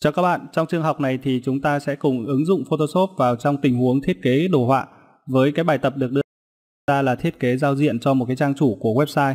Chào các bạn, trong chương học này thì chúng ta sẽ cùng ứng dụng Photoshop vào trong tình huống thiết kế đồ họa với cái bài tập được đưa ra là thiết kế giao diện cho một cái trang chủ của website.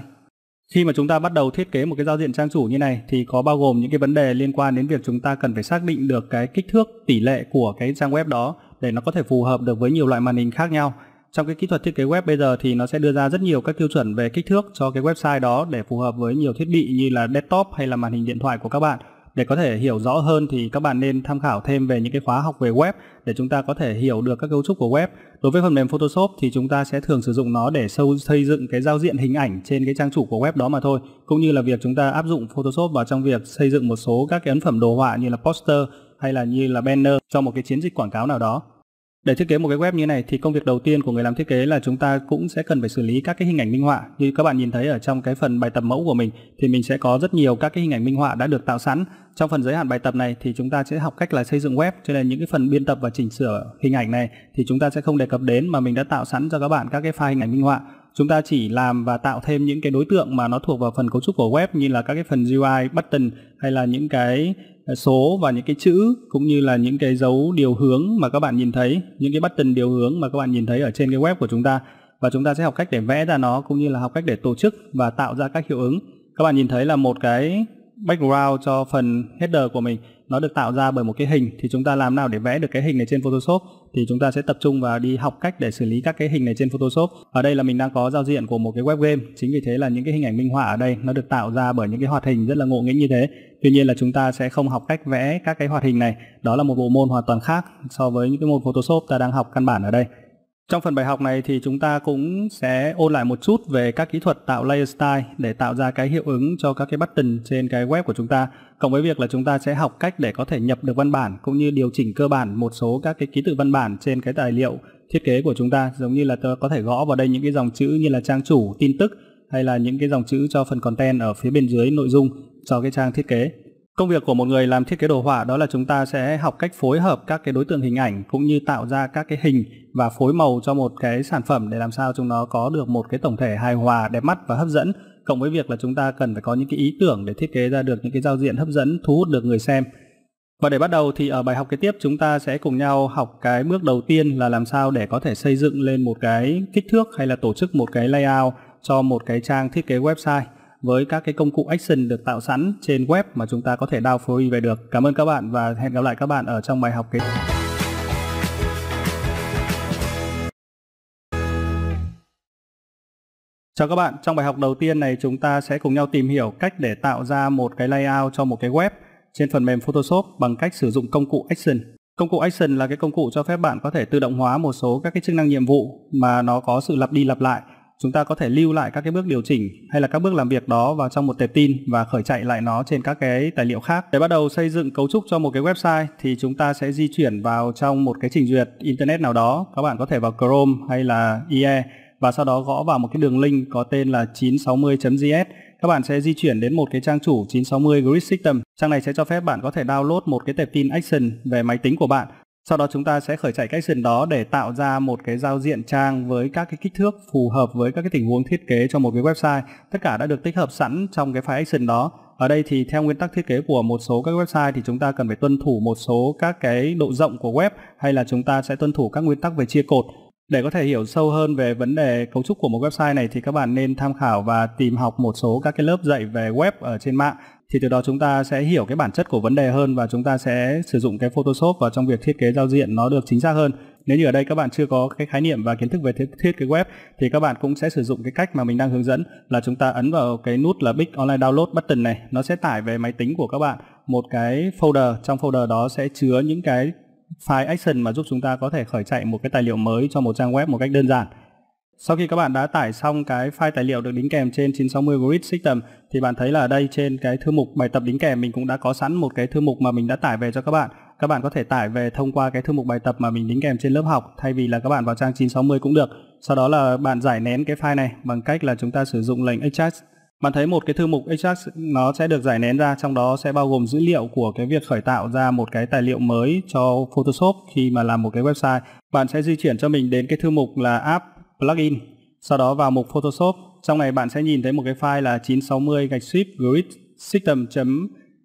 Khi mà chúng ta bắt đầu thiết kế một cái giao diện trang chủ như này thì có bao gồm những cái vấn đề liên quan đến việc chúng ta cần phải xác định được cái kích thước tỷ lệ của cái trang web đó để nó có thể phù hợp được với nhiều loại màn hình khác nhau. Trong cái kỹ thuật thiết kế web bây giờ thì nó sẽ đưa ra rất nhiều các tiêu chuẩn về kích thước cho cái website đó để phù hợp với nhiều thiết bị như là desktop hay là màn hình điện thoại của các bạn để có thể hiểu rõ hơn thì các bạn nên tham khảo thêm về những cái khóa học về web để chúng ta có thể hiểu được các cấu trúc của web. Đối với phần mềm Photoshop thì chúng ta sẽ thường sử dụng nó để xây dựng cái giao diện hình ảnh trên cái trang chủ của web đó mà thôi, cũng như là việc chúng ta áp dụng Photoshop vào trong việc xây dựng một số các cái ấn phẩm đồ họa như là poster hay là như là banner cho một cái chiến dịch quảng cáo nào đó. Để thiết kế một cái web như này thì công việc đầu tiên của người làm thiết kế là chúng ta cũng sẽ cần phải xử lý các cái hình ảnh minh họa. Như các bạn nhìn thấy ở trong cái phần bài tập mẫu của mình thì mình sẽ có rất nhiều các cái hình ảnh minh họa đã được tạo sẵn. Trong phần giới hạn bài tập này thì chúng ta sẽ học cách là xây dựng web cho nên những cái phần biên tập và chỉnh sửa hình ảnh này thì chúng ta sẽ không đề cập đến mà mình đã tạo sẵn cho các bạn các cái file hình ảnh minh họa chúng ta chỉ làm và tạo thêm những cái đối tượng mà nó thuộc vào phần cấu trúc của web như là các cái phần UI button hay là những cái Ờ, số và những cái chữ cũng như là những cái dấu điều hướng mà các bạn nhìn thấy, những cái button điều hướng mà các bạn nhìn thấy ở trên cái web của chúng ta và chúng ta sẽ học cách để vẽ ra nó cũng như là học cách để tổ chức và tạo ra các hiệu ứng. Các bạn nhìn thấy là một cái background cho phần header của mình nó được tạo ra bởi một cái hình thì chúng ta làm nào để vẽ được cái hình này trên Photoshop thì chúng ta sẽ tập trung vào đi học cách để xử lý các cái hình này trên Photoshop. Ở đây là mình đang có giao diện của một cái web game, chính vì thế là những cái hình ảnh minh họa ở đây nó được tạo ra bởi những cái hoạt hình rất là ngộ nghĩnh như thế. Tuy nhiên là chúng ta sẽ không học cách vẽ các cái hoạt hình này, đó là một bộ môn hoàn toàn khác so với những cái môn Photoshop ta đang học căn bản ở đây. Trong phần bài học này thì chúng ta cũng sẽ ôn lại một chút về các kỹ thuật tạo layer style để tạo ra cái hiệu ứng cho các cái button trên cái web của chúng ta. Cộng với việc là chúng ta sẽ học cách để có thể nhập được văn bản cũng như điều chỉnh cơ bản một số các cái ký tự văn bản trên cái tài liệu thiết kế của chúng ta. Giống như là tôi có thể gõ vào đây những cái dòng chữ như là trang chủ, tin tức hay là những cái dòng chữ cho phần content ở phía bên dưới nội dung cho cái trang thiết kế. Công việc của một người làm thiết kế đồ họa đó là chúng ta sẽ học cách phối hợp các cái đối tượng hình ảnh cũng như tạo ra các cái hình và phối màu cho một cái sản phẩm để làm sao chúng nó có được một cái tổng thể hài hòa, đẹp mắt và hấp dẫn. Cộng với việc là chúng ta cần phải có những cái ý tưởng để thiết kế ra được những cái giao diện hấp dẫn, thu hút được người xem. Và để bắt đầu thì ở bài học kế tiếp chúng ta sẽ cùng nhau học cái bước đầu tiên là làm sao để có thể xây dựng lên một cái kích thước hay là tổ chức một cái layout cho một cái trang thiết kế website với các cái công cụ action được tạo sẵn trên web mà chúng ta có thể download về được. Cảm ơn các bạn và hẹn gặp lại các bạn ở trong bài học kế tiếp. Chào các bạn, trong bài học đầu tiên này chúng ta sẽ cùng nhau tìm hiểu cách để tạo ra một cái layout cho một cái web trên phần mềm Photoshop bằng cách sử dụng công cụ Action. Công cụ Action là cái công cụ cho phép bạn có thể tự động hóa một số các cái chức năng nhiệm vụ mà nó có sự lặp đi lặp lại chúng ta có thể lưu lại các cái bước điều chỉnh hay là các bước làm việc đó vào trong một tệp tin và khởi chạy lại nó trên các cái tài liệu khác. Để bắt đầu xây dựng cấu trúc cho một cái website thì chúng ta sẽ di chuyển vào trong một cái trình duyệt internet nào đó. Các bạn có thể vào Chrome hay là IE và sau đó gõ vào một cái đường link có tên là 960.js các bạn sẽ di chuyển đến một cái trang chủ 960 Grid System. Trang này sẽ cho phép bạn có thể download một cái tệp tin action về máy tính của bạn sau đó chúng ta sẽ khởi chạy action đó để tạo ra một cái giao diện trang với các cái kích thước phù hợp với các cái tình huống thiết kế cho một cái website. Tất cả đã được tích hợp sẵn trong cái file action đó. Ở đây thì theo nguyên tắc thiết kế của một số các website thì chúng ta cần phải tuân thủ một số các cái độ rộng của web hay là chúng ta sẽ tuân thủ các nguyên tắc về chia cột để có thể hiểu sâu hơn về vấn đề cấu trúc của một website này thì các bạn nên tham khảo và tìm học một số các cái lớp dạy về web ở trên mạng thì từ đó chúng ta sẽ hiểu cái bản chất của vấn đề hơn và chúng ta sẽ sử dụng cái Photoshop vào trong việc thiết kế giao diện nó được chính xác hơn. Nếu như ở đây các bạn chưa có cái khái niệm và kiến thức về thiết kế web thì các bạn cũng sẽ sử dụng cái cách mà mình đang hướng dẫn là chúng ta ấn vào cái nút là Big Online Download button này, nó sẽ tải về máy tính của các bạn một cái folder, trong folder đó sẽ chứa những cái file action mà giúp chúng ta có thể khởi chạy một cái tài liệu mới cho một trang web một cách đơn giản. Sau khi các bạn đã tải xong cái file tài liệu được đính kèm trên 960 Grid System thì bạn thấy là ở đây trên cái thư mục bài tập đính kèm mình cũng đã có sẵn một cái thư mục mà mình đã tải về cho các bạn. Các bạn có thể tải về thông qua cái thư mục bài tập mà mình đính kèm trên lớp học thay vì là các bạn vào trang 960 cũng được. Sau đó là bạn giải nén cái file này bằng cách là chúng ta sử dụng lệnh extract bạn thấy một cái thư mục extract nó sẽ được giải nén ra trong đó sẽ bao gồm dữ liệu của cái việc khởi tạo ra một cái tài liệu mới cho Photoshop khi mà làm một cái website bạn sẽ di chuyển cho mình đến cái thư mục là app plugin sau đó vào mục Photoshop trong này bạn sẽ nhìn thấy một cái file là 960 gạch ship grid system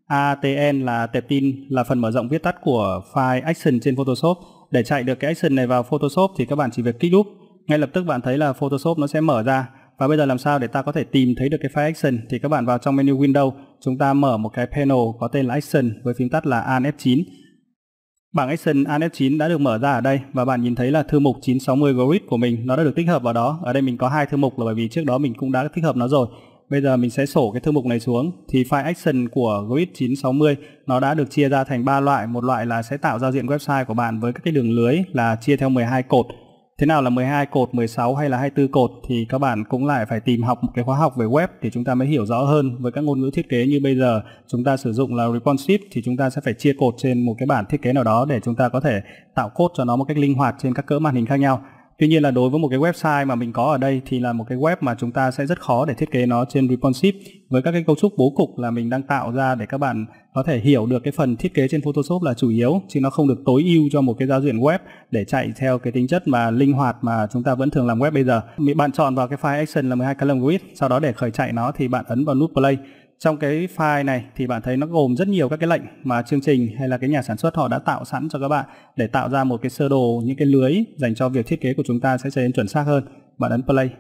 ATN là tệp tin là phần mở rộng viết tắt của file action trên Photoshop để chạy được cái action này vào Photoshop thì các bạn chỉ việc kích đúp ngay lập tức bạn thấy là Photoshop nó sẽ mở ra và bây giờ làm sao để ta có thể tìm thấy được cái file action thì các bạn vào trong menu Windows, chúng ta mở một cái panel có tên là action với phím tắt là an 9 Bảng action an 9 đã được mở ra ở đây và bạn nhìn thấy là thư mục 960 grid của mình nó đã được tích hợp vào đó. Ở đây mình có hai thư mục là bởi vì trước đó mình cũng đã tích hợp nó rồi. Bây giờ mình sẽ sổ cái thư mục này xuống thì file action của Grid 960 nó đã được chia ra thành ba loại, một loại là sẽ tạo giao diện website của bạn với các cái đường lưới là chia theo 12 cột thế nào là 12 cột, 16 hay là 24 cột thì các bạn cũng lại phải tìm học một cái khóa học về web thì chúng ta mới hiểu rõ hơn với các ngôn ngữ thiết kế như bây giờ chúng ta sử dụng là responsive thì chúng ta sẽ phải chia cột trên một cái bản thiết kế nào đó để chúng ta có thể tạo cốt cho nó một cách linh hoạt trên các cỡ màn hình khác nhau Tuy nhiên là đối với một cái website mà mình có ở đây thì là một cái web mà chúng ta sẽ rất khó để thiết kế nó trên responsive với các cái cấu trúc bố cục là mình đang tạo ra để các bạn có thể hiểu được cái phần thiết kế trên Photoshop là chủ yếu chứ nó không được tối ưu cho một cái giao diện web để chạy theo cái tính chất mà linh hoạt mà chúng ta vẫn thường làm web bây giờ. Bạn chọn vào cái file action là 12 column width, sau đó để khởi chạy nó thì bạn ấn vào nút play trong cái file này thì bạn thấy nó gồm rất nhiều các cái lệnh mà chương trình hay là cái nhà sản xuất họ đã tạo sẵn cho các bạn để tạo ra một cái sơ đồ những cái lưới dành cho việc thiết kế của chúng ta sẽ trở nên chuẩn xác hơn. Bạn ấn play.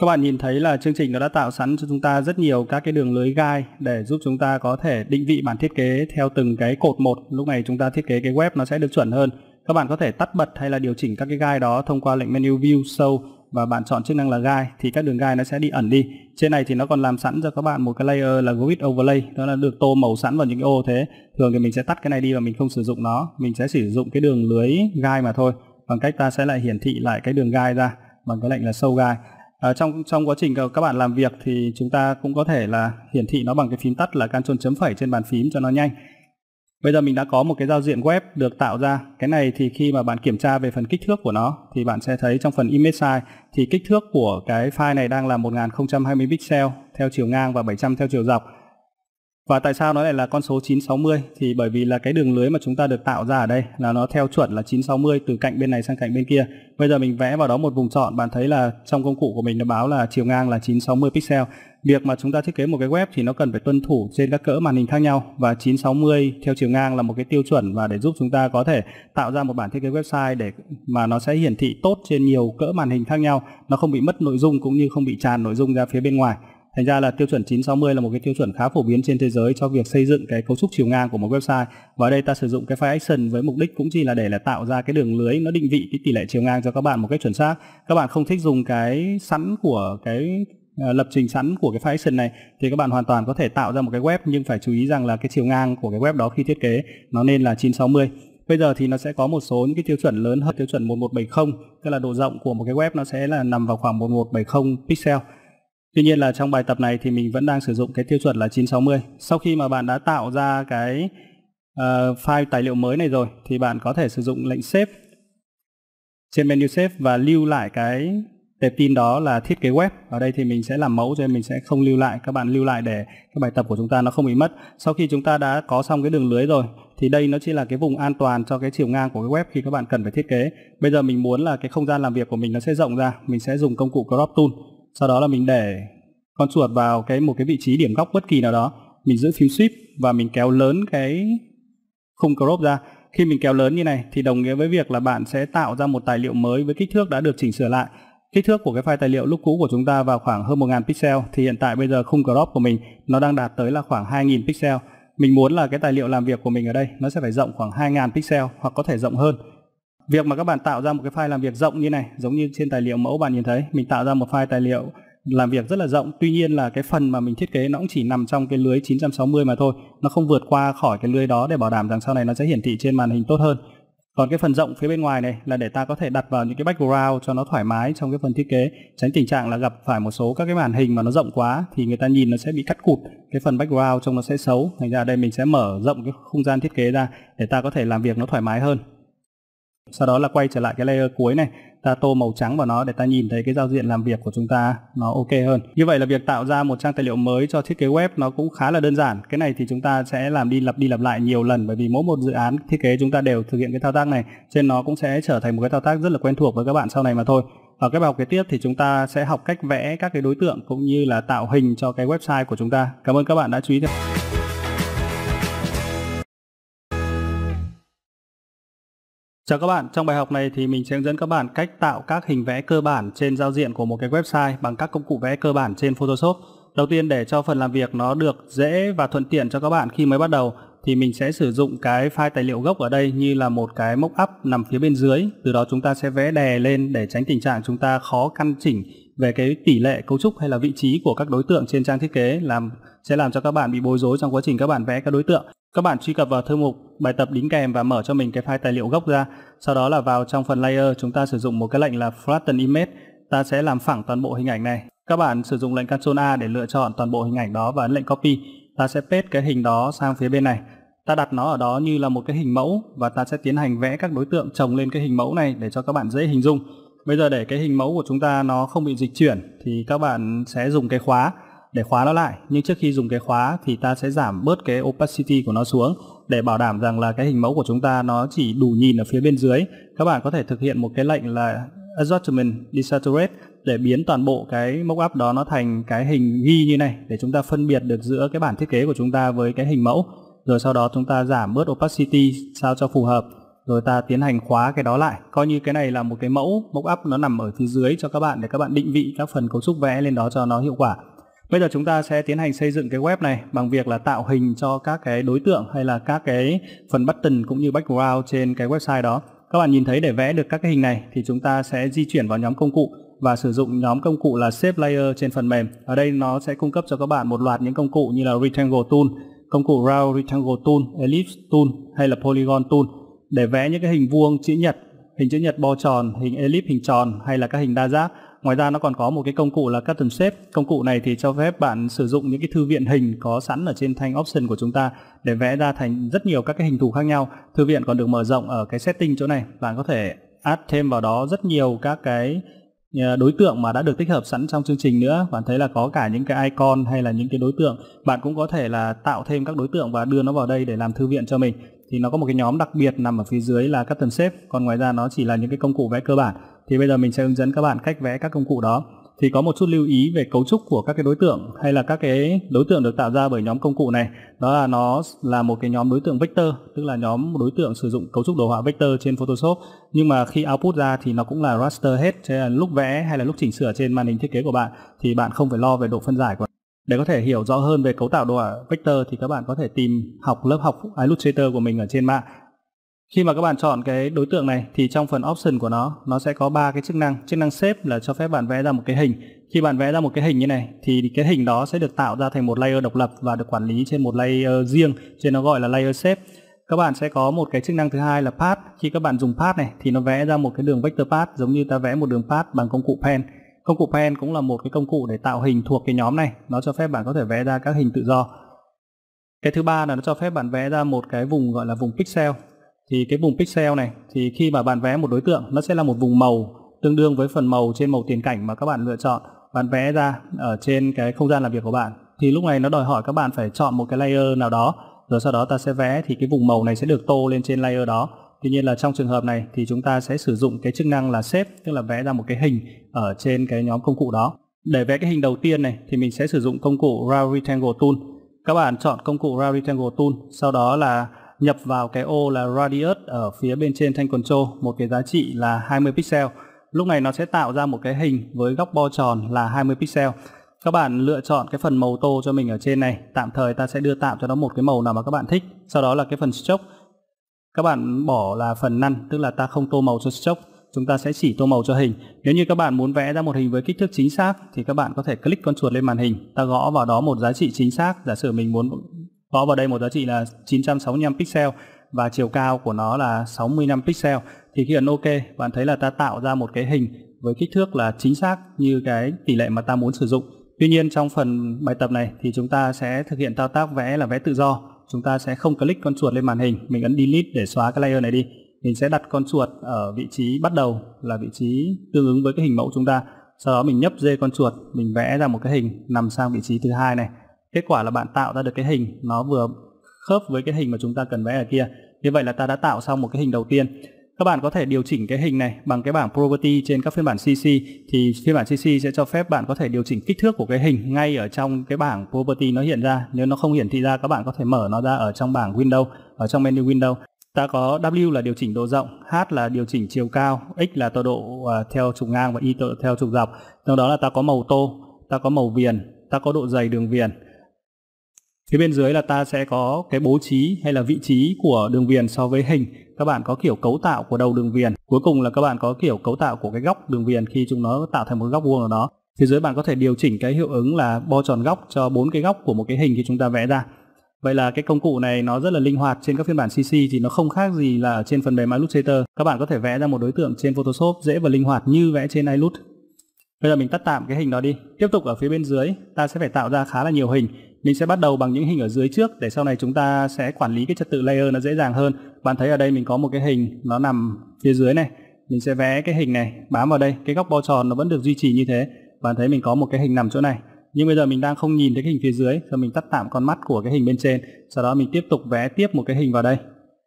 Các bạn nhìn thấy là chương trình nó đã tạo sẵn cho chúng ta rất nhiều các cái đường lưới gai để giúp chúng ta có thể định vị bản thiết kế theo từng cái cột một. Lúc này chúng ta thiết kế cái web nó sẽ được chuẩn hơn. Các bạn có thể tắt bật hay là điều chỉnh các cái gai đó thông qua lệnh menu View Show và bạn chọn chức năng là gai thì các đường gai nó sẽ đi ẩn đi trên này thì nó còn làm sẵn cho các bạn một cái layer là grid overlay đó là được tô màu sẵn vào những cái ô thế thường thì mình sẽ tắt cái này đi và mình không sử dụng nó mình sẽ sử dụng cái đường lưới gai mà thôi bằng cách ta sẽ lại hiển thị lại cái đường gai ra bằng cái lệnh là sâu gai à, trong trong quá trình các bạn làm việc thì chúng ta cũng có thể là hiển thị nó bằng cái phím tắt là Ctrl chấm phẩy trên bàn phím cho nó nhanh Bây giờ mình đã có một cái giao diện web được tạo ra. Cái này thì khi mà bạn kiểm tra về phần kích thước của nó thì bạn sẽ thấy trong phần image size thì kích thước của cái file này đang là 1020 pixel theo chiều ngang và 700 theo chiều dọc. Và tại sao nó lại là con số 960? Thì bởi vì là cái đường lưới mà chúng ta được tạo ra ở đây là nó theo chuẩn là 960 từ cạnh bên này sang cạnh bên kia. Bây giờ mình vẽ vào đó một vùng chọn bạn thấy là trong công cụ của mình nó báo là chiều ngang là 960 pixel. Việc mà chúng ta thiết kế một cái web thì nó cần phải tuân thủ trên các cỡ màn hình khác nhau và 960 theo chiều ngang là một cái tiêu chuẩn và để giúp chúng ta có thể tạo ra một bản thiết kế website để mà nó sẽ hiển thị tốt trên nhiều cỡ màn hình khác nhau, nó không bị mất nội dung cũng như không bị tràn nội dung ra phía bên ngoài. Thành ra là tiêu chuẩn 960 là một cái tiêu chuẩn khá phổ biến trên thế giới cho việc xây dựng cái cấu trúc chiều ngang của một website. Và ở đây ta sử dụng cái file action với mục đích cũng chỉ là để là tạo ra cái đường lưới nó định vị cái tỷ lệ chiều ngang cho các bạn một cách chuẩn xác. Các bạn không thích dùng cái sẵn của cái ờ, lập trình sẵn của cái file action này thì các bạn hoàn toàn có thể tạo ra một cái web nhưng phải chú ý rằng là cái chiều ngang của cái web đó khi thiết kế nó nên là 960. Bây giờ thì nó sẽ có một số những cái tiêu chuẩn lớn hơn tiêu chuẩn 1170 tức là độ rộng của một cái web nó sẽ là nằm vào khoảng 1170 pixel Tuy nhiên là trong bài tập này thì mình vẫn đang sử dụng cái tiêu chuẩn là 960. Sau khi mà bạn đã tạo ra cái uh, file tài liệu mới này rồi thì bạn có thể sử dụng lệnh save trên menu save và lưu lại cái tệp tin đó là thiết kế web. Ở đây thì mình sẽ làm mẫu cho nên mình sẽ không lưu lại. Các bạn lưu lại để cái bài tập của chúng ta nó không bị mất. Sau khi chúng ta đã có xong cái đường lưới rồi thì đây nó chỉ là cái vùng an toàn cho cái chiều ngang của cái web khi các bạn cần phải thiết kế. Bây giờ mình muốn là cái không gian làm việc của mình nó sẽ rộng ra. Mình sẽ dùng công cụ crop tool sau đó là mình để con chuột vào cái một cái vị trí điểm góc bất kỳ nào đó mình giữ phím shift và mình kéo lớn cái khung crop ra khi mình kéo lớn như này thì đồng nghĩa với việc là bạn sẽ tạo ra một tài liệu mới với kích thước đã được chỉnh sửa lại kích thước của cái file tài liệu lúc cũ của chúng ta vào khoảng hơn 1000 pixel thì hiện tại bây giờ khung crop của mình nó đang đạt tới là khoảng 2000 pixel mình muốn là cái tài liệu làm việc của mình ở đây nó sẽ phải rộng khoảng 2000 pixel hoặc có thể rộng hơn việc mà các bạn tạo ra một cái file làm việc rộng như này giống như trên tài liệu mẫu bạn nhìn thấy mình tạo ra một file tài liệu làm việc rất là rộng tuy nhiên là cái phần mà mình thiết kế nó cũng chỉ nằm trong cái lưới 960 mà thôi nó không vượt qua khỏi cái lưới đó để bảo đảm rằng sau này nó sẽ hiển thị trên màn hình tốt hơn còn cái phần rộng phía bên ngoài này là để ta có thể đặt vào những cái background cho nó thoải mái trong cái phần thiết kế tránh tình trạng là gặp phải một số các cái màn hình mà nó rộng quá thì người ta nhìn nó sẽ bị cắt cụt cái phần background trông nó sẽ xấu thành ra đây mình sẽ mở rộng cái không gian thiết kế ra để ta có thể làm việc nó thoải mái hơn sau đó là quay trở lại cái layer cuối này ta tô màu trắng vào nó để ta nhìn thấy cái giao diện làm việc của chúng ta nó ok hơn như vậy là việc tạo ra một trang tài liệu mới cho thiết kế web nó cũng khá là đơn giản cái này thì chúng ta sẽ làm đi lặp đi lặp lại nhiều lần bởi vì mỗi một dự án thiết kế chúng ta đều thực hiện cái thao tác này trên nó cũng sẽ trở thành một cái thao tác rất là quen thuộc với các bạn sau này mà thôi ở cái bài học kế tiếp thì chúng ta sẽ học cách vẽ các cái đối tượng cũng như là tạo hình cho cái website của chúng ta cảm ơn các bạn đã chú ý theo Chào các bạn, trong bài học này thì mình sẽ hướng dẫn các bạn cách tạo các hình vẽ cơ bản trên giao diện của một cái website bằng các công cụ vẽ cơ bản trên Photoshop. Đầu tiên để cho phần làm việc nó được dễ và thuận tiện cho các bạn khi mới bắt đầu thì mình sẽ sử dụng cái file tài liệu gốc ở đây như là một cái mốc up nằm phía bên dưới. Từ đó chúng ta sẽ vẽ đè lên để tránh tình trạng chúng ta khó căn chỉnh về cái tỷ lệ cấu trúc hay là vị trí của các đối tượng trên trang thiết kế làm sẽ làm cho các bạn bị bối rối trong quá trình các bạn vẽ các đối tượng. Các bạn truy cập vào thư mục bài tập đính kèm và mở cho mình cái file tài liệu gốc ra. Sau đó là vào trong phần layer chúng ta sử dụng một cái lệnh là flatten image. Ta sẽ làm phẳng toàn bộ hình ảnh này. Các bạn sử dụng lệnh Ctrl A để lựa chọn toàn bộ hình ảnh đó và ấn lệnh copy. Ta sẽ paste cái hình đó sang phía bên này. Ta đặt nó ở đó như là một cái hình mẫu và ta sẽ tiến hành vẽ các đối tượng chồng lên cái hình mẫu này để cho các bạn dễ hình dung. Bây giờ để cái hình mẫu của chúng ta nó không bị dịch chuyển thì các bạn sẽ dùng cái khóa để khóa nó lại nhưng trước khi dùng cái khóa thì ta sẽ giảm bớt cái opacity của nó xuống để bảo đảm rằng là cái hình mẫu của chúng ta nó chỉ đủ nhìn ở phía bên dưới các bạn có thể thực hiện một cái lệnh là adjustment desaturate để biến toàn bộ cái mốc mockup đó nó thành cái hình ghi như này để chúng ta phân biệt được giữa cái bản thiết kế của chúng ta với cái hình mẫu rồi sau đó chúng ta giảm bớt opacity sao cho phù hợp rồi ta tiến hành khóa cái đó lại coi như cái này là một cái mẫu mốc mockup nó nằm ở phía dưới cho các bạn để các bạn định vị các phần cấu trúc vẽ lên đó cho nó hiệu quả Bây giờ chúng ta sẽ tiến hành xây dựng cái web này bằng việc là tạo hình cho các cái đối tượng hay là các cái phần button cũng như background trên cái website đó. Các bạn nhìn thấy để vẽ được các cái hình này thì chúng ta sẽ di chuyển vào nhóm công cụ và sử dụng nhóm công cụ là Shape Layer trên phần mềm. Ở đây nó sẽ cung cấp cho các bạn một loạt những công cụ như là Rectangle Tool, công cụ Round Rectangle Tool, Ellipse Tool hay là Polygon Tool để vẽ những cái hình vuông, chữ nhật, hình chữ nhật bo tròn, hình ellipse, hình tròn hay là các hình đa giác Ngoài ra nó còn có một cái công cụ là Custom Shape. Công cụ này thì cho phép bạn sử dụng những cái thư viện hình có sẵn ở trên thanh option của chúng ta để vẽ ra thành rất nhiều các cái hình thù khác nhau. Thư viện còn được mở rộng ở cái setting chỗ này. Bạn có thể add thêm vào đó rất nhiều các cái ờ, đối tượng mà đã được tích hợp sẵn trong chương trình nữa bạn thấy là có cả những cái icon hay là những cái đối tượng bạn cũng có thể là tạo thêm các đối tượng và đưa nó vào đây để làm thư viện cho mình thì nó có một cái nhóm đặc biệt nằm ở phía dưới là custom shape còn ngoài ra nó chỉ là những cái công cụ vẽ cơ bản thì bây giờ mình sẽ hướng dẫn các bạn cách vẽ các công cụ đó thì có một chút lưu ý về cấu trúc của các cái đối tượng hay là các cái đối tượng được tạo ra bởi nhóm công cụ này đó là nó là một cái nhóm đối tượng vector tức là nhóm đối tượng sử dụng cấu trúc đồ họa vector trên Photoshop nhưng mà khi output ra thì nó cũng là raster hết cho nên lúc vẽ hay là lúc chỉnh sửa trên màn hình thiết kế của bạn thì bạn không phải lo về độ phân giải của để có thể hiểu rõ hơn về cấu tạo đồ họa vector thì các bạn có thể tìm học lớp học Illustrator của mình ở trên mạng khi mà các bạn chọn cái đối tượng này thì trong phần option của nó nó sẽ có ba cái chức năng. Chức năng shape là cho phép bạn vẽ ra một cái hình. Khi bạn vẽ ra một cái hình như này thì cái hình đó sẽ được tạo ra thành một layer độc lập và được quản lý trên một layer riêng, trên nó gọi là layer shape. Các bạn sẽ có một cái chức năng thứ hai là path. Khi các bạn dùng path này thì nó vẽ ra một cái đường vector path giống như ta vẽ một đường path bằng công cụ pen. Công cụ pen cũng là một cái công cụ để tạo hình thuộc cái nhóm này. Nó cho phép bạn có thể vẽ ra các hình tự do. Cái thứ ba là nó cho phép bạn vẽ ra một cái vùng gọi là vùng pixel thì cái vùng pixel này thì khi mà bạn vẽ một đối tượng nó sẽ là một vùng màu tương đương với phần màu trên màu tiền cảnh mà các bạn lựa chọn bạn vẽ ra ở trên cái không gian làm việc của bạn thì lúc này nó đòi hỏi các bạn phải chọn một cái layer nào đó rồi sau đó ta sẽ vẽ thì cái vùng màu này sẽ được tô lên trên layer đó tuy nhiên là trong trường hợp này thì chúng ta sẽ sử dụng cái chức năng là xếp tức là vẽ ra một cái hình ở trên cái nhóm công cụ đó để vẽ cái hình đầu tiên này thì mình sẽ sử dụng công cụ raw Rectangle Tool các bạn chọn công cụ raw Rectangle Tool sau đó là nhập vào cái ô là radius ở phía bên trên thanh control một cái giá trị là 20 pixel. Lúc này nó sẽ tạo ra một cái hình với góc bo tròn là 20 pixel. Các bạn lựa chọn cái phần màu tô cho mình ở trên này, tạm thời ta sẽ đưa tạm cho nó một cái màu nào mà các bạn thích. Sau đó là cái phần stroke. Các bạn bỏ là phần năn, tức là ta không tô màu cho stroke chúng ta sẽ chỉ tô màu cho hình. Nếu như các bạn muốn vẽ ra một hình với kích thước chính xác thì các bạn có thể click con chuột lên màn hình, ta gõ vào đó một giá trị chính xác, giả sử mình muốn có vào đây một giá trị là 965 pixel và chiều cao của nó là 65 pixel thì khi ấn OK bạn thấy là ta tạo ra một cái hình với kích thước là chính xác như cái tỷ lệ mà ta muốn sử dụng tuy nhiên trong phần bài tập này thì chúng ta sẽ thực hiện thao tác vẽ là vẽ tự do chúng ta sẽ không click con chuột lên màn hình mình ấn delete để xóa cái layer này đi mình sẽ đặt con chuột ở vị trí bắt đầu là vị trí tương ứng với cái hình mẫu chúng ta sau đó mình nhấp dê con chuột mình vẽ ra một cái hình nằm sang vị trí thứ hai này Kết quả là bạn tạo ra được cái hình nó vừa khớp với cái hình mà chúng ta cần vẽ ở kia. Như vậy là ta đã tạo xong một cái hình đầu tiên. Các bạn có thể điều chỉnh cái hình này bằng cái bảng Property trên các phiên bản CC thì phiên bản CC sẽ cho phép bạn có thể điều chỉnh kích thước của cái hình ngay ở trong cái bảng Property nó hiện ra. Nếu nó không hiển thị ra các bạn có thể mở nó ra ở trong bảng Window, ở trong menu Window. Ta có W là điều chỉnh độ rộng, H là điều chỉnh chiều cao, X là tọa độ à, theo trục ngang và Y tọa theo trục dọc. Trong đó là ta có màu tô, ta có màu viền, ta có độ dày đường viền Phía bên dưới là ta sẽ có cái bố trí hay là vị trí của đường viền so với hình. Các bạn có kiểu cấu tạo của đầu đường viền. Cuối cùng là các bạn có kiểu cấu tạo của cái góc đường viền khi chúng nó tạo thành một góc vuông ở đó. Phía dưới bạn có thể điều chỉnh cái hiệu ứng là bo tròn góc cho bốn cái góc của một cái hình khi chúng ta vẽ ra. Vậy là cái công cụ này nó rất là linh hoạt trên các phiên bản CC thì nó không khác gì là trên phần mềm Illustrator. Các bạn có thể vẽ ra một đối tượng trên Photoshop dễ và linh hoạt như vẽ trên Illustrator. Bây giờ mình tắt tạm cái hình đó đi. Tiếp tục ở phía bên dưới, ta sẽ phải tạo ra khá là nhiều hình. Mình sẽ bắt đầu bằng những hình ở dưới trước để sau này chúng ta sẽ quản lý cái trật tự layer nó dễ dàng hơn. Bạn thấy ở đây mình có một cái hình nó nằm phía dưới này. Mình sẽ vẽ cái hình này, bám vào đây, cái góc bo tròn nó vẫn được duy trì như thế. Bạn thấy mình có một cái hình nằm chỗ này. Nhưng bây giờ mình đang không nhìn thấy cái hình phía dưới, rồi mình tắt tạm con mắt của cái hình bên trên. Sau đó mình tiếp tục vẽ tiếp một cái hình vào đây.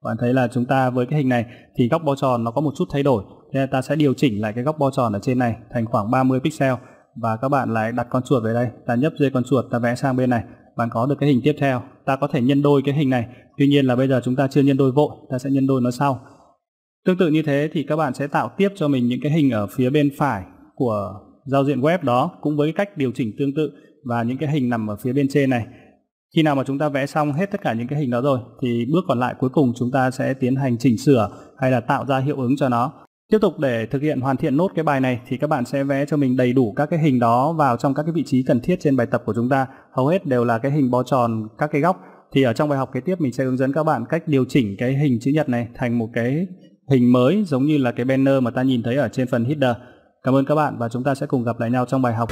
Bạn thấy là chúng ta với cái hình này thì góc bo tròn nó có một chút thay đổi. nên ta sẽ điều chỉnh lại cái góc bo tròn ở trên này thành khoảng 30 pixel và các bạn lại đặt con chuột về đây ta nhấp dây con chuột ta vẽ sang bên này bạn có được cái hình tiếp theo ta có thể nhân đôi cái hình này tuy nhiên là bây giờ chúng ta chưa nhân đôi vội ta sẽ nhân đôi nó sau tương tự như thế thì các bạn sẽ tạo tiếp cho mình những cái hình ở phía bên phải của giao diện web đó cũng với cách điều chỉnh tương tự và những cái hình nằm ở phía bên trên này khi nào mà chúng ta vẽ xong hết tất cả những cái hình đó rồi thì bước còn lại cuối cùng chúng ta sẽ tiến hành chỉnh sửa hay là tạo ra hiệu ứng cho nó Tiếp tục để thực hiện hoàn thiện nốt cái bài này thì các bạn sẽ vẽ cho mình đầy đủ các cái hình đó vào trong các cái vị trí cần thiết trên bài tập của chúng ta. Hầu hết đều là cái hình bo tròn các cái góc. Thì ở trong bài học kế tiếp mình sẽ hướng dẫn các bạn cách điều chỉnh cái hình chữ nhật này thành một cái hình mới giống như là cái banner mà ta nhìn thấy ở trên phần header. Cảm ơn các bạn và chúng ta sẽ cùng gặp lại nhau trong bài học.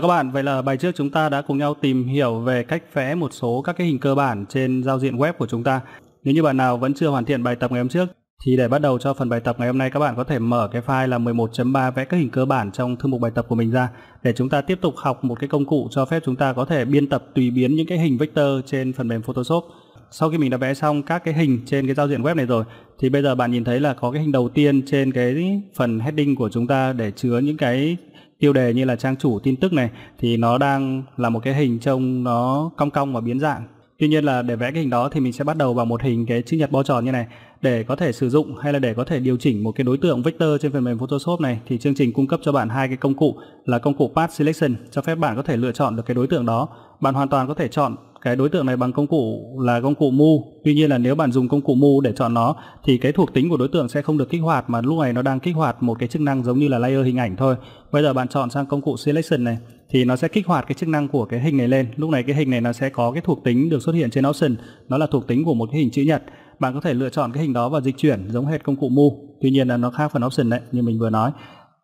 các bạn, vậy là bài trước chúng ta đã cùng nhau tìm hiểu về cách vẽ một số các cái hình cơ bản trên giao diện web của chúng ta. Nếu như bạn nào vẫn chưa hoàn thiện bài tập ngày hôm trước thì để bắt đầu cho phần bài tập ngày hôm nay các bạn có thể mở cái file là 11.3 vẽ các hình cơ bản trong thư mục bài tập của mình ra để chúng ta tiếp tục học một cái công cụ cho phép chúng ta có thể biên tập tùy biến những cái hình vector trên phần mềm Photoshop. Sau khi mình đã vẽ xong các cái hình trên cái giao diện web này rồi thì bây giờ bạn nhìn thấy là có cái hình đầu tiên trên cái phần heading của chúng ta để chứa những cái tiêu đề như là trang chủ tin tức này thì nó đang là một cái hình trông nó cong cong và biến dạng tuy nhiên là để vẽ cái hình đó thì mình sẽ bắt đầu bằng một hình cái chữ nhật bo tròn như này để có thể sử dụng hay là để có thể điều chỉnh một cái đối tượng vector trên phần mềm Photoshop này thì chương trình cung cấp cho bạn hai cái công cụ là công cụ Path Selection cho phép bạn có thể lựa chọn được cái đối tượng đó. Bạn hoàn toàn có thể chọn cái đối tượng này bằng công cụ là công cụ mu tuy nhiên là nếu bạn dùng công cụ mu để chọn nó thì cái thuộc tính của đối tượng sẽ không được kích hoạt mà lúc này nó đang kích hoạt một cái chức năng giống như là layer hình ảnh thôi bây giờ bạn chọn sang công cụ selection này thì nó sẽ kích hoạt cái chức năng của cái hình này lên lúc này cái hình này nó sẽ có cái thuộc tính được xuất hiện trên option nó là thuộc tính của một cái hình chữ nhật bạn có thể lựa chọn cái hình đó và dịch chuyển giống hệt công cụ mu tuy nhiên là nó khác phần option đấy như mình vừa nói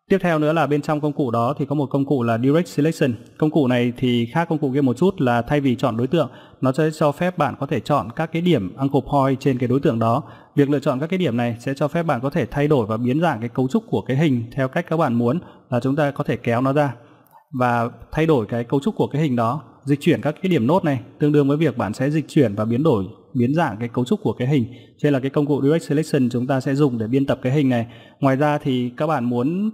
Tiếp theo nữa là bên trong công cụ đó thì có một công cụ là Direct Selection. Công cụ này thì khác công cụ kia một chút là thay vì chọn đối tượng, nó sẽ cho phép bạn có thể chọn các cái điểm anchor point trên cái đối tượng đó. Việc lựa chọn các cái điểm này sẽ cho phép bạn có thể thay đổi và biến dạng cái cấu trúc của cái hình theo cách các bạn muốn là chúng ta có thể kéo nó ra và thay đổi cái cấu trúc của cái hình đó, dịch chuyển các cái điểm nốt này tương đương với việc bạn sẽ dịch chuyển và biến đổi biến dạng cái cấu trúc của cái hình. Trên là cái công cụ Direct Selection chúng ta sẽ dùng để biên tập cái hình này. Ngoài ra thì các bạn muốn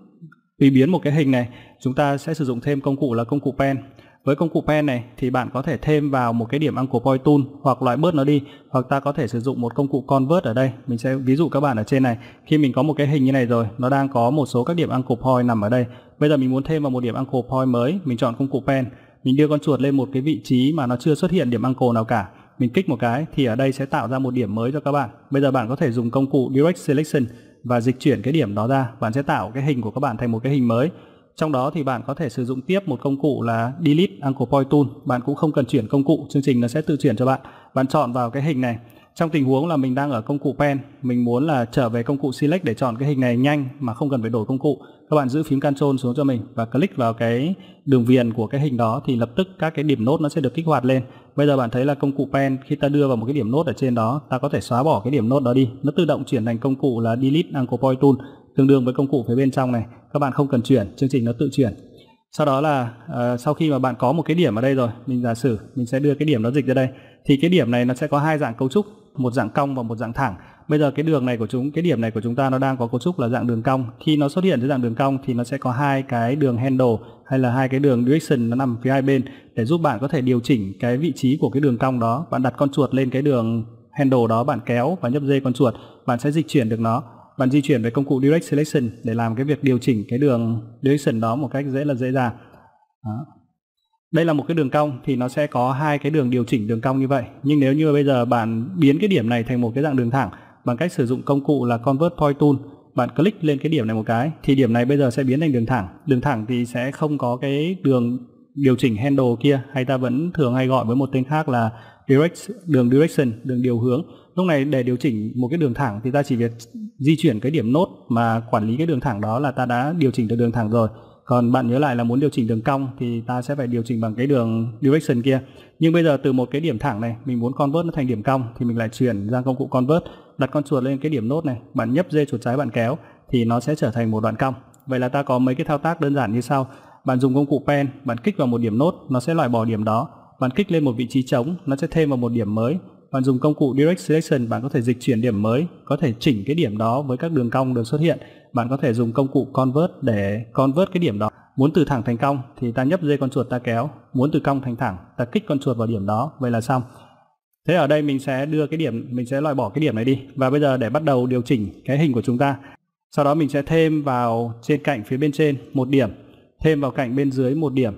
tùy biến một cái hình này chúng ta sẽ sử dụng thêm công cụ là công cụ pen với công cụ pen này thì bạn có thể thêm vào một cái điểm ăn anchor point tool hoặc loại bớt nó đi hoặc ta có thể sử dụng một công cụ convert ở đây mình sẽ ví dụ các bạn ở trên này khi mình có một cái hình như này rồi nó đang có một số các điểm ăn anchor point nằm ở đây bây giờ mình muốn thêm vào một điểm ăn anchor point mới mình chọn công cụ pen mình đưa con chuột lên một cái vị trí mà nó chưa xuất hiện điểm anchor nào cả mình kích một cái thì ở đây sẽ tạo ra một điểm mới cho các bạn bây giờ bạn có thể dùng công cụ direct selection và dịch chuyển cái điểm đó ra bạn sẽ tạo cái hình của các bạn thành một cái hình mới trong đó thì bạn có thể sử dụng tiếp một công cụ là delete anchor point tool bạn cũng không cần chuyển công cụ chương trình nó sẽ tự chuyển cho bạn bạn chọn vào cái hình này trong tình huống là mình đang ở công cụ pen mình muốn là trở về công cụ select để chọn cái hình này nhanh mà không cần phải đổi công cụ các bạn giữ phím control xuống cho mình và click vào cái đường viền của cái hình đó thì lập tức các cái điểm nốt nó sẽ được kích hoạt lên Bây giờ bạn thấy là công cụ pen khi ta đưa vào một cái điểm nốt ở trên đó, ta có thể xóa bỏ cái điểm nốt đó đi. Nó tự động chuyển thành công cụ là delete anchor point tool tương đương với công cụ phía bên trong này. Các bạn không cần chuyển, chương trình nó tự chuyển. Sau đó là uh, sau khi mà bạn có một cái điểm ở đây rồi, mình giả sử mình sẽ đưa cái điểm đó dịch ra đây thì cái điểm này nó sẽ có hai dạng cấu trúc một dạng cong và một dạng thẳng bây giờ cái đường này của chúng cái điểm này của chúng ta nó đang có cấu trúc là dạng đường cong khi nó xuất hiện dưới dạng đường cong thì nó sẽ có hai cái đường handle hay là hai cái đường direction nó nằm phía hai bên để giúp bạn có thể điều chỉnh cái vị trí của cái đường cong đó bạn đặt con chuột lên cái đường handle đó bạn kéo và nhấp dây con chuột bạn sẽ dịch chuyển được nó bạn di chuyển về công cụ direct selection để làm cái việc điều chỉnh cái đường direction đó một cách dễ là dễ dàng đó đây là một cái đường cong thì nó sẽ có hai cái đường điều chỉnh đường cong như vậy nhưng nếu như bây giờ bạn biến cái điểm này thành một cái dạng đường thẳng bằng cách sử dụng công cụ là convert point tool bạn click lên cái điểm này một cái thì điểm này bây giờ sẽ biến thành đường thẳng đường thẳng thì sẽ không có cái đường điều chỉnh handle kia hay ta vẫn thường hay gọi với một tên khác là direct đường direction đường điều hướng lúc này để điều chỉnh một cái đường thẳng thì ta chỉ việc di chuyển cái điểm nốt mà quản lý cái đường thẳng đó là ta đã điều chỉnh được đường thẳng rồi còn bạn nhớ lại là muốn điều chỉnh đường cong thì ta sẽ phải điều chỉnh bằng cái đường direction kia nhưng bây giờ từ một cái điểm thẳng này mình muốn convert nó thành điểm cong thì mình lại chuyển sang công cụ convert đặt con chuột lên cái điểm nốt này bạn nhấp dây chuột trái bạn kéo thì nó sẽ trở thành một đoạn cong vậy là ta có mấy cái thao tác đơn giản như sau bạn dùng công cụ pen bạn kích vào một điểm nốt nó sẽ loại bỏ điểm đó bạn kích lên một vị trí trống nó sẽ thêm vào một điểm mới bạn dùng công cụ Direct Selection, bạn có thể dịch chuyển điểm mới, có thể chỉnh cái điểm đó với các đường cong được xuất hiện. Bạn có thể dùng công cụ Convert để convert cái điểm đó. Muốn từ thẳng thành cong thì ta nhấp dây con chuột ta kéo, muốn từ cong thành thẳng ta kích con chuột vào điểm đó, vậy là xong. Thế ở đây mình sẽ đưa cái điểm, mình sẽ loại bỏ cái điểm này đi. Và bây giờ để bắt đầu điều chỉnh cái hình của chúng ta. Sau đó mình sẽ thêm vào trên cạnh phía bên trên một điểm, thêm vào cạnh bên dưới một điểm.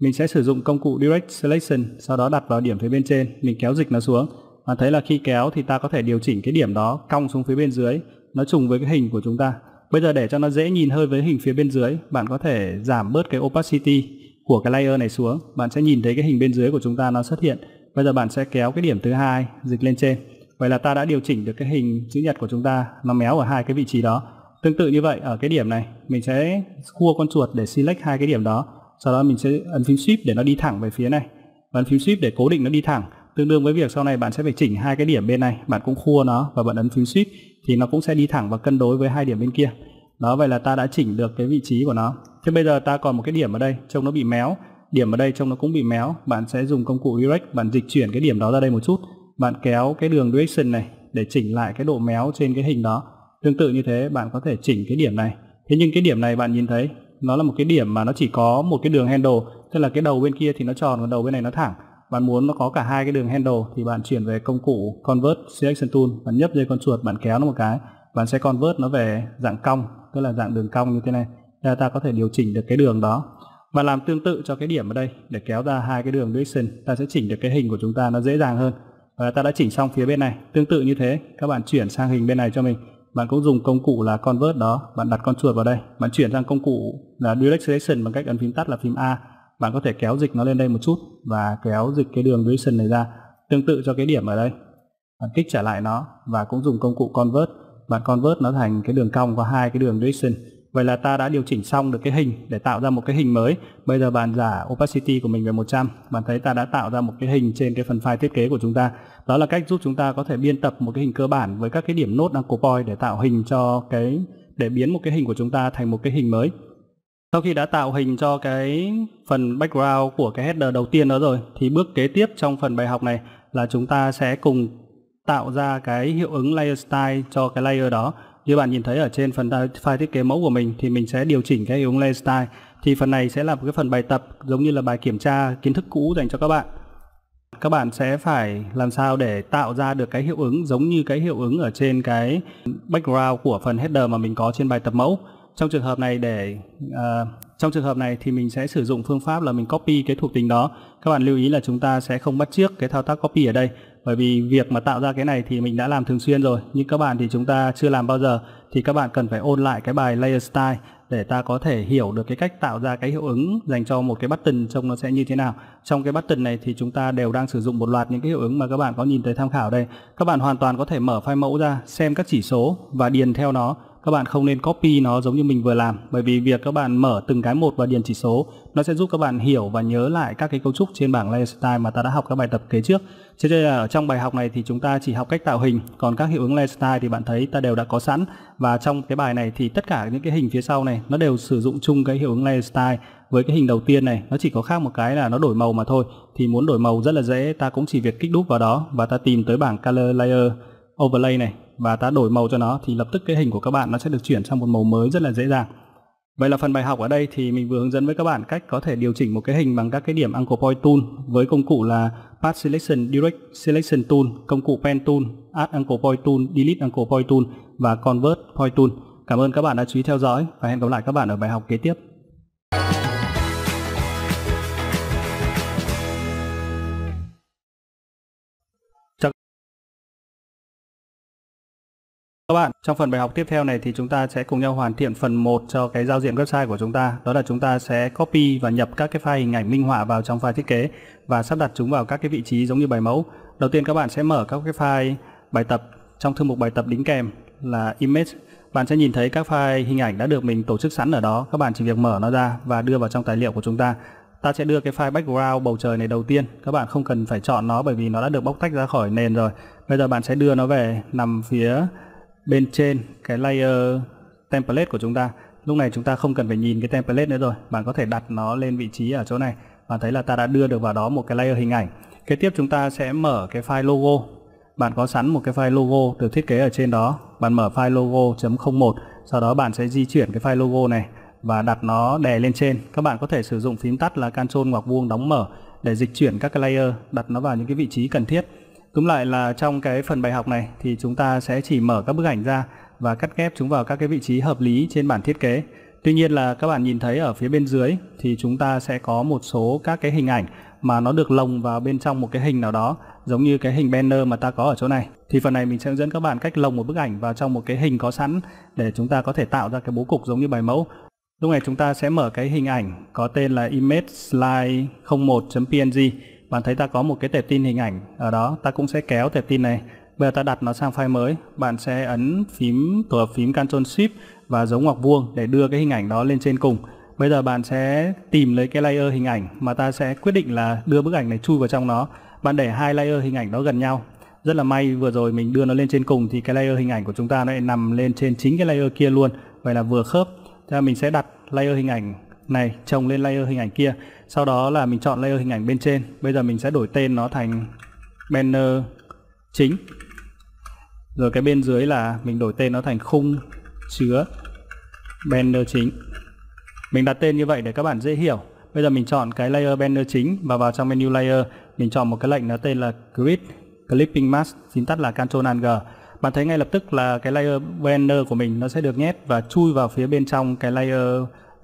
Mình sẽ sử dụng công cụ Direct Selection, sau đó đặt vào điểm phía bên trên, mình kéo dịch nó xuống bạn thấy là khi kéo thì ta có thể điều chỉnh cái điểm đó cong xuống phía bên dưới nó trùng với cái hình của chúng ta bây giờ để cho nó dễ nhìn hơn với hình phía bên dưới bạn có thể giảm bớt cái opacity của cái layer này xuống bạn sẽ nhìn thấy cái hình bên dưới của chúng ta nó xuất hiện bây giờ bạn sẽ kéo cái điểm thứ hai dịch lên trên vậy là ta đã điều chỉnh được cái hình chữ nhật của chúng ta nó méo ở hai cái vị trí đó tương tự như vậy ở cái điểm này mình sẽ cua con chuột để select hai cái điểm đó sau đó mình sẽ ấn phím shift để nó đi thẳng về phía này và ấn phím shift để cố định nó đi thẳng tương đương với việc sau này bạn sẽ phải chỉnh hai cái điểm bên này bạn cũng khua nó và bạn ấn phím shift thì nó cũng sẽ đi thẳng và cân đối với hai điểm bên kia đó vậy là ta đã chỉnh được cái vị trí của nó thế bây giờ ta còn một cái điểm ở đây trông nó bị méo điểm ở đây trông nó cũng bị méo bạn sẽ dùng công cụ direct bạn dịch chuyển cái điểm đó ra đây một chút bạn kéo cái đường direction này để chỉnh lại cái độ méo trên cái hình đó tương tự như thế bạn có thể chỉnh cái điểm này thế nhưng cái điểm này bạn nhìn thấy nó là một cái điểm mà nó chỉ có một cái đường handle tức là cái đầu bên kia thì nó tròn còn đầu bên này nó thẳng bạn muốn nó có cả hai cái đường handle thì bạn chuyển về công cụ convert selection tool bạn nhấp dây con chuột bạn kéo nó một cái bạn sẽ convert nó về dạng cong tức là dạng đường cong như thế này Thế ta có thể điều chỉnh được cái đường đó và làm tương tự cho cái điểm ở đây để kéo ra hai cái đường direction ta sẽ chỉnh được cái hình của chúng ta nó dễ dàng hơn và ta đã chỉnh xong phía bên này tương tự như thế các bạn chuyển sang hình bên này cho mình bạn cũng dùng công cụ là convert đó bạn đặt con chuột vào đây bạn chuyển sang công cụ là direct selection bằng cách ấn phím tắt là phím a bạn có thể kéo dịch nó lên đây một chút và kéo dịch cái đường Grissom này ra tương tự cho cái điểm ở đây bạn kích trở lại nó và cũng dùng công cụ convert bạn convert nó thành cái đường cong có hai cái đường Grissom Vậy là ta đã điều chỉnh xong được cái hình để tạo ra một cái hình mới. Bây giờ bạn giả opacity của mình về 100. Bạn thấy ta đã tạo ra một cái hình trên cái phần file thiết kế của chúng ta. Đó là cách giúp chúng ta có thể biên tập một cái hình cơ bản với các cái điểm nốt đang copoint để tạo hình cho cái để biến một cái hình của chúng ta thành một cái hình mới. Sau khi đã tạo hình cho cái phần background của cái header đầu tiên đó rồi thì bước kế tiếp trong phần bài học này là chúng ta sẽ cùng tạo ra cái hiệu ứng layer style cho cái layer đó. Như bạn nhìn thấy ở trên phần file thiết kế mẫu của mình thì mình sẽ điều chỉnh cái hiệu ứng layer style. Thì phần này sẽ là một cái phần bài tập giống như là bài kiểm tra kiến thức cũ dành cho các bạn. Các bạn sẽ phải làm sao để tạo ra được cái hiệu ứng giống như cái hiệu ứng ở trên cái background của phần header mà mình có trên bài tập mẫu trong trường hợp này để uh, trong trường hợp này thì mình sẽ sử dụng phương pháp là mình copy cái thuộc tính đó các bạn lưu ý là chúng ta sẽ không bắt trước cái thao tác copy ở đây bởi vì việc mà tạo ra cái này thì mình đã làm thường xuyên rồi nhưng các bạn thì chúng ta chưa làm bao giờ thì các bạn cần phải ôn lại cái bài layer style để ta có thể hiểu được cái cách tạo ra cái hiệu ứng dành cho một cái button trông nó sẽ như thế nào. Trong cái button này thì chúng ta đều đang sử dụng một loạt những cái hiệu ứng mà các bạn có nhìn thấy tham khảo đây. Các bạn hoàn toàn có thể mở file mẫu ra, xem các chỉ số và điền theo nó các bạn không nên copy nó giống như mình vừa làm bởi vì việc các bạn mở từng cái một và điền chỉ số nó sẽ giúp các bạn hiểu và nhớ lại các cái cấu trúc trên bảng layer style mà ta đã học các bài tập kế trước Trên đây là ở trong bài học này thì chúng ta chỉ học cách tạo hình còn các hiệu ứng layer style thì bạn thấy ta đều đã có sẵn và trong cái bài này thì tất cả những cái hình phía sau này nó đều sử dụng chung cái hiệu ứng layer style với cái hình đầu tiên này nó chỉ có khác một cái là nó đổi màu mà thôi thì muốn đổi màu rất là dễ ta cũng chỉ việc kích đúp vào đó và ta tìm tới bảng color layer overlay này và ta đổi màu cho nó thì lập tức cái hình của các bạn nó sẽ được chuyển sang một màu mới rất là dễ dàng. Vậy là phần bài học ở đây thì mình vừa hướng dẫn với các bạn cách có thể điều chỉnh một cái hình bằng các cái điểm Anchor Point Tool với công cụ là Path Selection Direct Selection Tool, công cụ Pen Tool, Add Anchor Point Tool, Delete Anchor Point Tool và Convert Point Tool. Cảm ơn các bạn đã chú ý theo dõi và hẹn gặp lại các bạn ở bài học kế tiếp. Các bạn, trong phần bài học tiếp theo này thì chúng ta sẽ cùng nhau hoàn thiện phần 1 cho cái giao diện website của chúng ta. Đó là chúng ta sẽ copy và nhập các cái file hình ảnh minh họa vào trong file thiết kế và sắp đặt chúng vào các cái vị trí giống như bài mẫu. Đầu tiên các bạn sẽ mở các cái file bài tập trong thư mục bài tập đính kèm là image. Bạn sẽ nhìn thấy các file hình ảnh đã được mình tổ chức sẵn ở đó. Các bạn chỉ việc mở nó ra và đưa vào trong tài liệu của chúng ta. Ta sẽ đưa cái file background bầu trời này đầu tiên. Các bạn không cần phải chọn nó bởi vì nó đã được bóc tách ra khỏi nền rồi. Bây giờ bạn sẽ đưa nó về nằm phía bên trên cái layer template của chúng ta lúc này chúng ta không cần phải nhìn cái template nữa rồi bạn có thể đặt nó lên vị trí ở chỗ này bạn thấy là ta đã đưa được vào đó một cái layer hình ảnh kế tiếp chúng ta sẽ mở cái file logo bạn có sẵn một cái file logo được thiết kế ở trên đó bạn mở file logo.01 sau đó bạn sẽ di chuyển cái file logo này và đặt nó đè lên trên các bạn có thể sử dụng phím tắt là Ctrl hoặc vuông đóng mở để dịch chuyển các cái layer đặt nó vào những cái vị trí cần thiết Túm lại là trong cái phần bài học này thì chúng ta sẽ chỉ mở các bức ảnh ra và cắt ghép chúng vào các cái vị trí hợp lý trên bản thiết kế. Tuy nhiên là các bạn nhìn thấy ở phía bên dưới thì chúng ta sẽ có một số các cái hình ảnh mà nó được lồng vào bên trong một cái hình nào đó giống như cái hình banner mà ta có ở chỗ này. Thì phần này mình sẽ hướng dẫn các bạn cách lồng một bức ảnh vào trong một cái hình có sẵn để chúng ta có thể tạo ra cái bố cục giống như bài mẫu. Lúc này chúng ta sẽ mở cái hình ảnh có tên là image slide 01.png bạn thấy ta có một cái tệp tin hình ảnh ở đó ta cũng sẽ kéo tệp tin này bây giờ ta đặt nó sang file mới bạn sẽ ấn phím tổ hợp phím Ctrl Shift và dấu ngoặc vuông để đưa cái hình ảnh đó lên trên cùng bây giờ bạn sẽ tìm lấy cái layer hình ảnh mà ta sẽ quyết định là đưa bức ảnh này chui vào trong nó bạn để hai layer hình ảnh đó gần nhau rất là may vừa rồi mình đưa nó lên trên cùng thì cái layer hình ảnh của chúng ta lại nằm lên trên chính cái layer kia luôn vậy là vừa khớp thế mình sẽ đặt layer hình ảnh này chồng lên layer hình ảnh kia sau đó là mình chọn layer hình ảnh bên trên bây giờ mình sẽ đổi tên nó thành banner chính rồi cái bên dưới là mình đổi tên nó thành khung chứa banner chính mình đặt tên như vậy để các bạn dễ hiểu bây giờ mình chọn cái layer banner chính và vào trong menu layer mình chọn một cái lệnh nó tên là grid clipping mask chính tắt là Ctrl G bạn thấy ngay lập tức là cái layer banner của mình nó sẽ được nhét và chui vào phía bên trong cái layer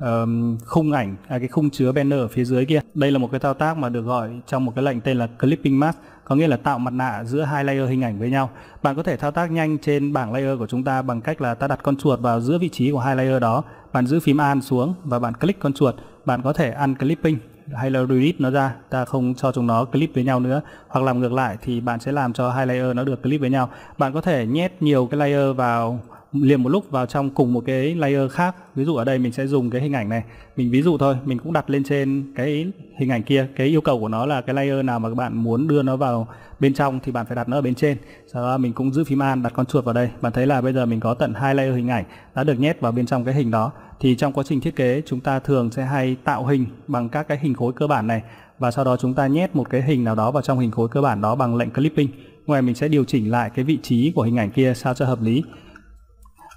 um, khung ảnh à, cái khung chứa banner ở phía dưới kia đây là một cái thao tác mà được gọi trong một cái lệnh tên là clipping mask có nghĩa là tạo mặt nạ giữa hai layer hình ảnh với nhau bạn có thể thao tác nhanh trên bảng layer của chúng ta bằng cách là ta đặt con chuột vào giữa vị trí của hai layer đó bạn giữ phím an xuống và bạn click con chuột bạn có thể ăn clipping hay là delete nó ra ta không cho chúng nó clip với nhau nữa hoặc làm ngược lại thì bạn sẽ làm cho hai layer nó được clip với nhau bạn có thể nhét nhiều cái layer vào liền một lúc vào trong cùng một cái layer khác ví dụ ở đây mình sẽ dùng cái hình ảnh này mình ví dụ thôi mình cũng đặt lên trên cái hình ảnh kia cái yêu cầu của nó là cái layer nào mà các bạn muốn đưa nó vào bên trong thì bạn phải đặt nó ở bên trên sau đó mình cũng giữ phím an đặt con chuột vào đây bạn thấy là bây giờ mình có tận hai layer hình ảnh đã được nhét vào bên trong cái hình đó thì trong quá trình thiết kế chúng ta thường sẽ hay tạo hình bằng các cái hình khối cơ bản này và sau đó chúng ta nhét một cái hình nào đó vào trong hình khối cơ bản đó bằng lệnh clipping ngoài mình sẽ điều chỉnh lại cái vị trí của hình ảnh kia sao cho hợp lý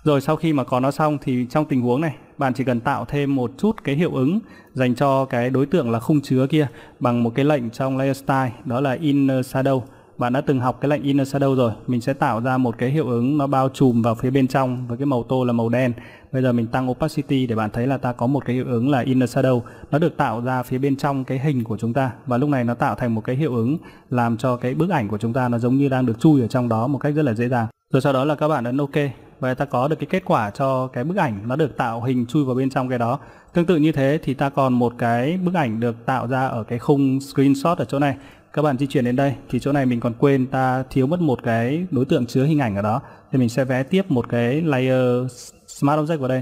rồi sau khi mà có nó xong thì trong tình huống này bạn chỉ cần tạo thêm một chút cái hiệu ứng dành cho cái đối tượng là khung chứa kia bằng một cái lệnh trong layer style đó là inner shadow. Bạn đã từng học cái lệnh inner shadow rồi. Mình sẽ tạo ra một cái hiệu ứng nó bao trùm vào phía bên trong với cái màu tô là màu đen. Bây giờ mình tăng opacity để bạn thấy là ta có một cái hiệu ứng là inner shadow nó được tạo ra phía bên trong cái hình của chúng ta và lúc này nó tạo thành một cái hiệu ứng làm cho cái bức ảnh của chúng ta nó giống như đang được chui ở trong đó một cách rất là dễ dàng. Rồi sau đó là các bạn ấn OK và ta có được cái kết quả cho cái bức ảnh nó được tạo hình chui vào bên trong cái đó tương tự như thế thì ta còn một cái bức ảnh được tạo ra ở cái khung screenshot ở chỗ này các bạn di chuyển đến đây thì chỗ này mình còn quên ta thiếu mất một cái đối tượng chứa hình ảnh ở đó thì mình sẽ vẽ tiếp một cái layer smart object vào đây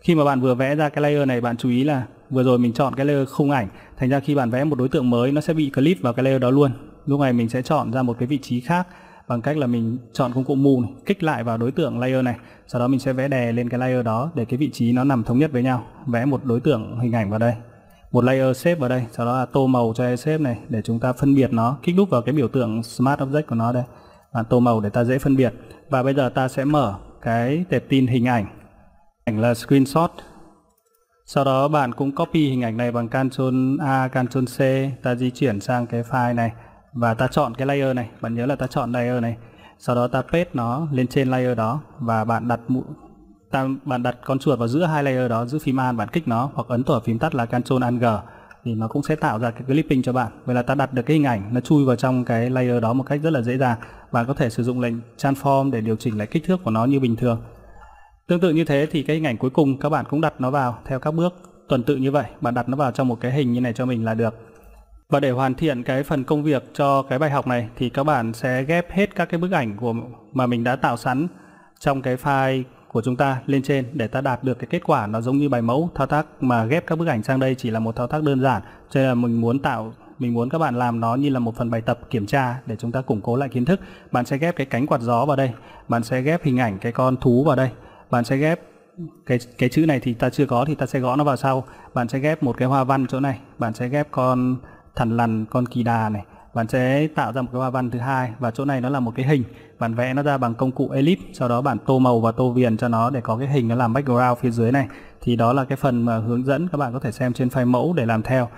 khi mà bạn vừa vẽ ra cái layer này bạn chú ý là vừa rồi mình chọn cái layer khung ảnh thành ra khi bạn vẽ một đối tượng mới nó sẽ bị clip vào cái layer đó luôn lúc này mình sẽ chọn ra một cái vị trí khác bằng cách là mình chọn công cụ mù kích lại vào đối tượng layer này sau đó mình sẽ vẽ đè lên cái layer đó để cái vị trí nó nằm thống nhất với nhau vẽ một đối tượng hình ảnh vào đây một layer shape vào đây sau đó là tô màu cho shape này để chúng ta phân biệt nó kích đúp vào cái biểu tượng smart object của nó đây và tô màu để ta dễ phân biệt và bây giờ ta sẽ mở cái tệp tin hình ảnh ảnh là screenshot sau đó bạn cũng copy hình ảnh này bằng Ctrl A, Ctrl C ta di chuyển sang cái file này và ta chọn cái layer này bạn nhớ là ta chọn layer này sau đó ta paste nó lên trên layer đó và bạn đặt mũ ta bạn đặt con chuột vào giữa hai layer đó giữ phím an bạn kích nó hoặc ấn tổ phím tắt là Ctrl Alt G thì nó cũng sẽ tạo ra cái clipping cho bạn vậy là ta đặt được cái hình ảnh nó chui vào trong cái layer đó một cách rất là dễ dàng bạn có thể sử dụng lệnh transform để điều chỉnh lại kích thước của nó như bình thường tương tự như thế thì cái hình ảnh cuối cùng các bạn cũng đặt nó vào theo các bước tuần tự như vậy bạn đặt nó vào trong một cái hình như này cho mình là được và để hoàn thiện cái phần công việc cho cái bài học này thì các bạn sẽ ghép hết các cái bức ảnh của mà mình đã tạo sẵn trong cái file của chúng ta lên trên để ta đạt được cái kết quả nó giống như bài mẫu thao tác mà ghép các bức ảnh sang đây chỉ là một thao tác đơn giản cho nên là mình muốn tạo mình muốn các bạn làm nó như là một phần bài tập kiểm tra để chúng ta củng cố lại kiến thức bạn sẽ ghép cái cánh quạt gió vào đây bạn sẽ ghép hình ảnh cái con thú vào đây bạn sẽ ghép cái cái chữ này thì ta chưa có thì ta sẽ gõ nó vào sau bạn sẽ ghép một cái hoa văn chỗ này bạn sẽ ghép con thằn lằn con kỳ đà này bạn sẽ tạo ra một cái hoa văn thứ hai và chỗ này nó là một cái hình bạn vẽ nó ra bằng công cụ ellipse sau đó bạn tô màu và tô viền cho nó để có cái hình nó làm background phía dưới này thì đó là cái phần mà hướng dẫn các bạn có thể xem trên file mẫu để làm theo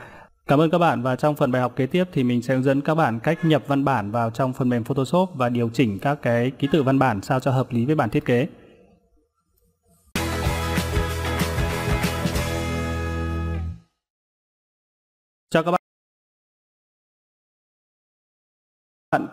Cảm ơn các bạn và trong phần bài học kế tiếp thì mình sẽ hướng dẫn các bạn cách nhập văn bản vào trong phần mềm Photoshop và điều chỉnh các cái ký tự văn bản sao cho hợp lý với bản thiết kế. Chào các bạn.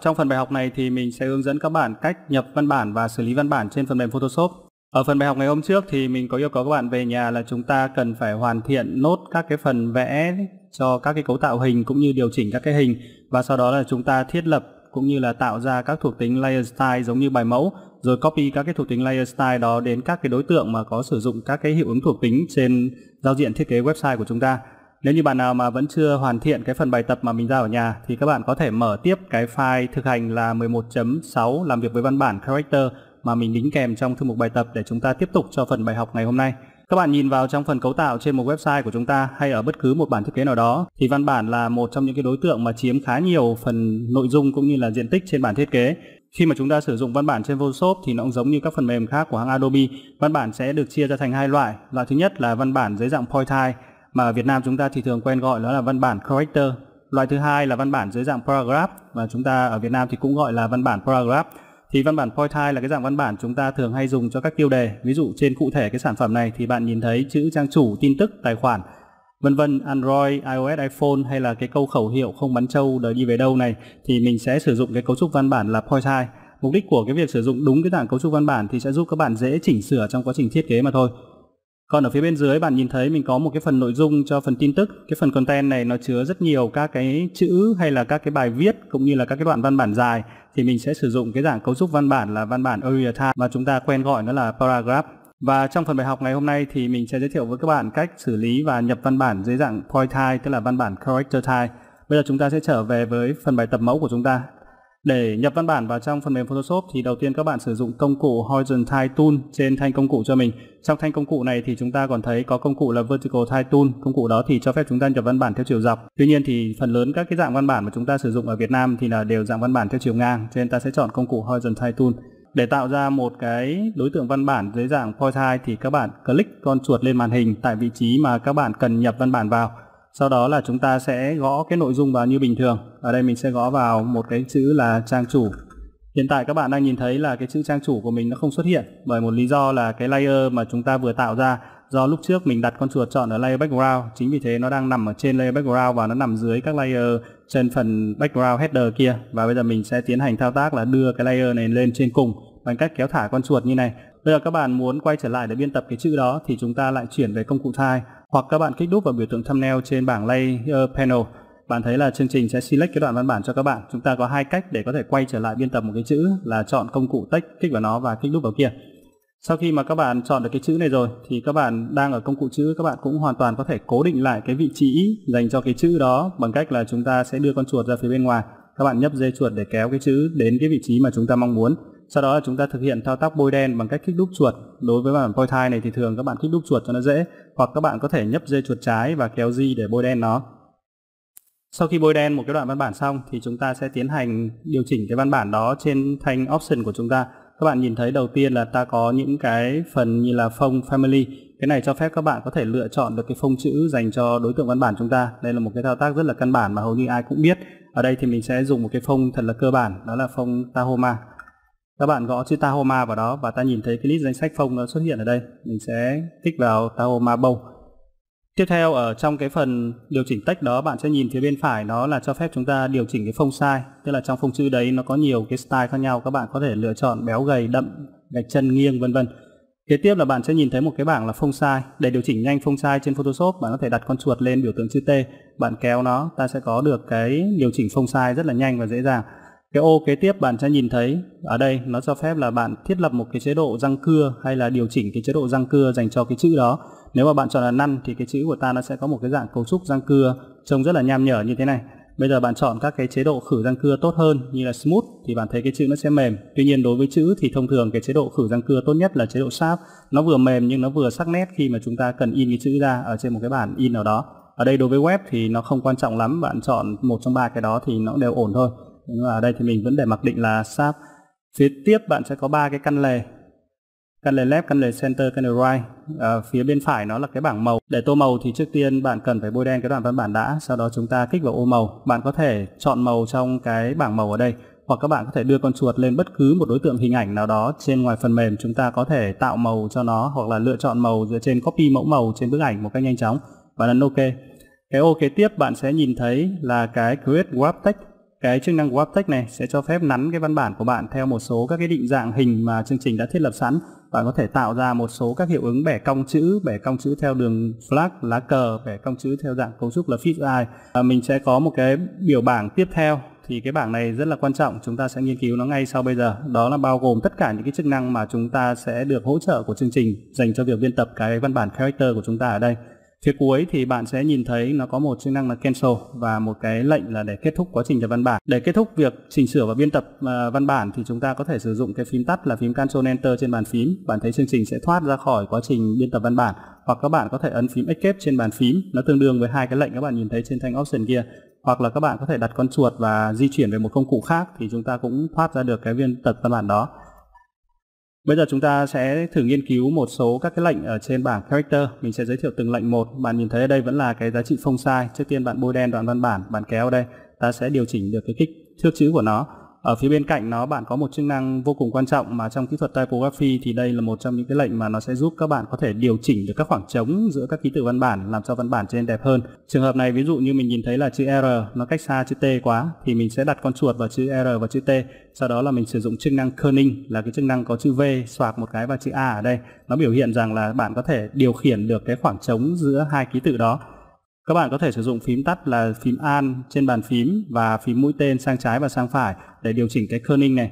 Trong phần bài học này thì mình sẽ hướng dẫn các bạn cách nhập văn bản và xử lý văn bản trên phần mềm Photoshop. Ở phần bài học ngày hôm trước thì mình có yêu cầu các bạn về nhà là chúng ta cần phải hoàn thiện nốt các cái phần vẽ cho các cái cấu tạo hình cũng như điều chỉnh các cái hình và sau đó là chúng ta thiết lập cũng như là tạo ra các thuộc tính layer style giống như bài mẫu rồi copy các cái thuộc tính layer style đó đến các cái đối tượng mà có sử dụng các cái hiệu ứng thuộc tính trên giao diện thiết kế website của chúng ta. Nếu như bạn nào mà vẫn chưa hoàn thiện cái phần bài tập mà mình giao ở nhà thì các bạn có thể mở tiếp cái file thực hành là 11.6 làm việc với văn bản character mà mình đính kèm trong thư mục bài tập để chúng ta tiếp tục cho phần bài học ngày hôm nay. Các bạn nhìn vào trong phần cấu tạo trên một website của chúng ta hay ở bất cứ một bản thiết kế nào đó thì văn bản là một trong những cái đối tượng mà chiếm khá nhiều phần nội dung cũng như là diện tích trên bản thiết kế. Khi mà chúng ta sử dụng văn bản trên Photoshop thì nó cũng giống như các phần mềm khác của hãng Adobe. Văn bản sẽ được chia ra thành hai loại. Loại thứ nhất là văn bản dưới dạng point type mà ở Việt Nam chúng ta thì thường quen gọi nó là văn bản character. Loại thứ hai là văn bản dưới dạng paragraph và chúng ta ở Việt Nam thì cũng gọi là văn bản paragraph. Thì văn bản point type là cái dạng văn bản chúng ta thường hay dùng cho các tiêu đề. Ví dụ trên cụ thể cái sản phẩm này thì bạn nhìn thấy chữ trang chủ, tin tức, tài khoản vân vân Android, iOS, iPhone hay là cái câu khẩu hiệu không bắn trâu đời đi về đâu này thì mình sẽ sử dụng cái cấu trúc văn bản là point type. Mục đích của cái việc sử dụng đúng cái dạng cấu trúc văn bản thì sẽ giúp các bạn dễ chỉnh sửa trong quá trình thiết kế mà thôi. Còn ở phía bên dưới bạn nhìn thấy mình có một cái phần nội dung cho phần tin tức. Cái phần content này nó chứa rất nhiều các cái chữ hay là các cái bài viết cũng như là các cái đoạn văn bản dài thì mình sẽ sử dụng cái dạng cấu trúc văn bản là văn bản area type mà chúng ta quen gọi nó là paragraph. Và trong phần bài học ngày hôm nay thì mình sẽ giới thiệu với các bạn cách xử lý và nhập văn bản dưới dạng point type tức là văn bản character type. Bây giờ chúng ta sẽ trở về với phần bài tập mẫu của chúng ta. Để nhập văn bản vào trong phần mềm Photoshop thì đầu tiên các bạn sử dụng công cụ Horizontal Tool trên thanh công cụ cho mình. Trong thanh công cụ này thì chúng ta còn thấy có công cụ là Vertical Tile Tool. Công cụ đó thì cho phép chúng ta nhập văn bản theo chiều dọc. Tuy nhiên thì phần lớn các cái dạng văn bản mà chúng ta sử dụng ở Việt Nam thì là đều dạng văn bản theo chiều ngang. Cho nên ta sẽ chọn công cụ Horizontal Tool. Để tạo ra một cái đối tượng văn bản dưới dạng point tile thì các bạn click con chuột lên màn hình tại vị trí mà các bạn cần nhập văn bản vào sau đó là chúng ta sẽ gõ cái nội dung vào như bình thường ở đây mình sẽ gõ vào một cái chữ là trang chủ hiện tại các bạn đang nhìn thấy là cái chữ trang chủ của mình nó không xuất hiện bởi một lý do là cái layer mà chúng ta vừa tạo ra do lúc trước mình đặt con chuột chọn ở layer background chính vì thế nó đang nằm ở trên layer background và nó nằm dưới các layer trên phần background header kia và bây giờ mình sẽ tiến hành thao tác là đưa cái layer này lên trên cùng bằng cách kéo thả con chuột như này bây giờ các bạn muốn quay trở lại để biên tập cái chữ đó thì chúng ta lại chuyển về công cụ file hoặc các bạn kích đúp vào biểu tượng thumbnail trên bảng Layer ờ, Panel. Bạn thấy là chương trình sẽ select cái đoạn văn bản cho các bạn. Chúng ta có hai cách để có thể quay trở lại biên tập một cái chữ là chọn công cụ text, kích vào nó và kích đúp vào kia. Sau khi mà các bạn chọn được cái chữ này rồi thì các bạn đang ở công cụ chữ các bạn cũng hoàn toàn có thể cố định lại cái vị trí dành cho cái chữ đó bằng cách là chúng ta sẽ đưa con chuột ra phía bên ngoài. Các bạn nhấp dây chuột để kéo cái chữ đến cái vị trí mà chúng ta mong muốn sau đó là chúng ta thực hiện thao tác bôi đen bằng cách kích đúp chuột đối với bản phôi thai này thì thường các bạn kích đúp chuột cho nó dễ hoặc các bạn có thể nhấp dây chuột trái và kéo di để bôi đen nó sau khi bôi đen một cái đoạn văn bản xong thì chúng ta sẽ tiến hành điều chỉnh cái văn bản đó trên thanh option của chúng ta các bạn nhìn thấy đầu tiên là ta có những cái phần như là phông family cái này cho phép các bạn có thể lựa chọn được cái phông chữ dành cho đối tượng văn bản chúng ta đây là một cái thao tác rất là căn bản mà hầu như ai cũng biết ở đây thì mình sẽ dùng một cái phông thật là cơ bản đó là phông Tahoma các bạn gõ chữ Tahoma vào đó và ta nhìn thấy cái list danh sách phông nó xuất hiện ở đây mình sẽ kích vào Tahoma Bowl tiếp theo ở trong cái phần điều chỉnh text đó bạn sẽ nhìn phía bên phải nó là cho phép chúng ta điều chỉnh cái phông size tức là trong phông chữ đấy nó có nhiều cái style khác nhau các bạn có thể lựa chọn béo gầy đậm gạch chân nghiêng vân vân Kế tiếp là bạn sẽ nhìn thấy một cái bảng là phông size. Để điều chỉnh nhanh phông size trên Photoshop, bạn có thể đặt con chuột lên biểu tượng chữ T, bạn kéo nó, ta sẽ có được cái điều chỉnh phông size rất là nhanh và dễ dàng. Cái ô kế tiếp bạn sẽ nhìn thấy ở đây nó cho phép là bạn thiết lập một cái chế độ răng cưa hay là điều chỉnh cái chế độ răng cưa dành cho cái chữ đó. Nếu mà bạn chọn là năn thì cái chữ của ta nó sẽ có một cái dạng cấu trúc răng cưa trông rất là nham nhở như thế này. Bây giờ bạn chọn các cái chế độ khử răng cưa tốt hơn như là smooth thì bạn thấy cái chữ nó sẽ mềm. Tuy nhiên đối với chữ thì thông thường cái chế độ khử răng cưa tốt nhất là chế độ sharp. Nó vừa mềm nhưng nó vừa sắc nét khi mà chúng ta cần in cái chữ ra ở trên một cái bản in nào đó. Ở đây đối với web thì nó không quan trọng lắm, bạn chọn một trong ba cái đó thì nó đều ổn thôi nhưng mà ở đây thì mình vẫn để mặc định là sharp phía tiếp bạn sẽ có ba cái căn lề căn lề left căn lề center căn lề right ở ờ, phía bên phải nó là cái bảng màu để tô màu thì trước tiên bạn cần phải bôi đen cái đoạn văn bản đã sau đó chúng ta kích vào ô màu bạn có thể chọn màu trong cái bảng màu ở đây hoặc các bạn có thể đưa con chuột lên bất cứ một đối tượng hình ảnh nào đó trên ngoài phần mềm chúng ta có thể tạo màu cho nó hoặc là lựa chọn màu dựa trên copy mẫu màu trên bức ảnh một cách nhanh chóng và nhấn ok cái ok tiếp bạn sẽ nhìn thấy là cái create web text cái chức năng của WebText này sẽ cho phép nắn cái văn bản của bạn theo một số các cái định dạng hình mà chương trình đã thiết lập sẵn. Bạn có thể tạo ra một số các hiệu ứng bẻ cong chữ, bẻ cong chữ theo đường flag, lá cờ, bẻ cong chữ theo dạng cấu trúc là fisheye. À, mình sẽ có một cái biểu bảng tiếp theo thì cái bảng này rất là quan trọng chúng ta sẽ nghiên cứu nó ngay sau bây giờ đó là bao gồm tất cả những cái chức năng mà chúng ta sẽ được hỗ trợ của chương trình dành cho việc biên tập cái văn bản character của chúng ta ở đây Phía cuối thì bạn sẽ nhìn thấy nó có một chức năng là cancel và một cái lệnh là để kết thúc quá trình nhập văn bản. Để kết thúc việc chỉnh sửa và biên tập à, văn bản thì chúng ta có thể sử dụng cái phím tắt là phím cancel Enter trên bàn phím. Bạn thấy chương trình sẽ thoát ra khỏi quá trình biên tập văn bản hoặc các bạn có thể ấn phím Escape trên bàn phím. Nó tương đương với hai cái lệnh các bạn nhìn thấy trên thanh option kia hoặc là các bạn có thể đặt con chuột và di chuyển về một công cụ khác thì chúng ta cũng thoát ra được cái viên tập văn bản đó. Bây giờ chúng ta sẽ thử nghiên cứu một số các cái lệnh ở trên bảng character. Mình sẽ giới thiệu từng lệnh một. Bạn nhìn thấy ở đây vẫn là cái giá trị phông sai. Trước tiên bạn bôi đen đoạn văn bản, bạn kéo đây. Ta sẽ điều chỉnh được cái kích thước chữ của nó ở phía bên cạnh nó bạn có một chức năng vô cùng quan trọng mà trong kỹ thuật typography thì đây là một trong những cái lệnh mà nó sẽ giúp các bạn có thể điều chỉnh được các khoảng trống giữa các ký tự văn bản làm cho văn bản trên đẹp hơn. Trường hợp này ví dụ như mình nhìn thấy là chữ R nó cách xa chữ T quá thì mình sẽ đặt con chuột vào chữ R và chữ T. Sau đó là mình sử dụng chức năng kerning là cái chức năng có chữ V xoạc một cái và chữ A ở đây. Nó biểu hiện rằng là bạn có thể điều khiển được cái khoảng trống giữa hai ký tự đó. Các bạn có thể sử dụng phím tắt là phím An trên bàn phím và phím mũi tên sang trái và sang phải để điều chỉnh cái kerning này.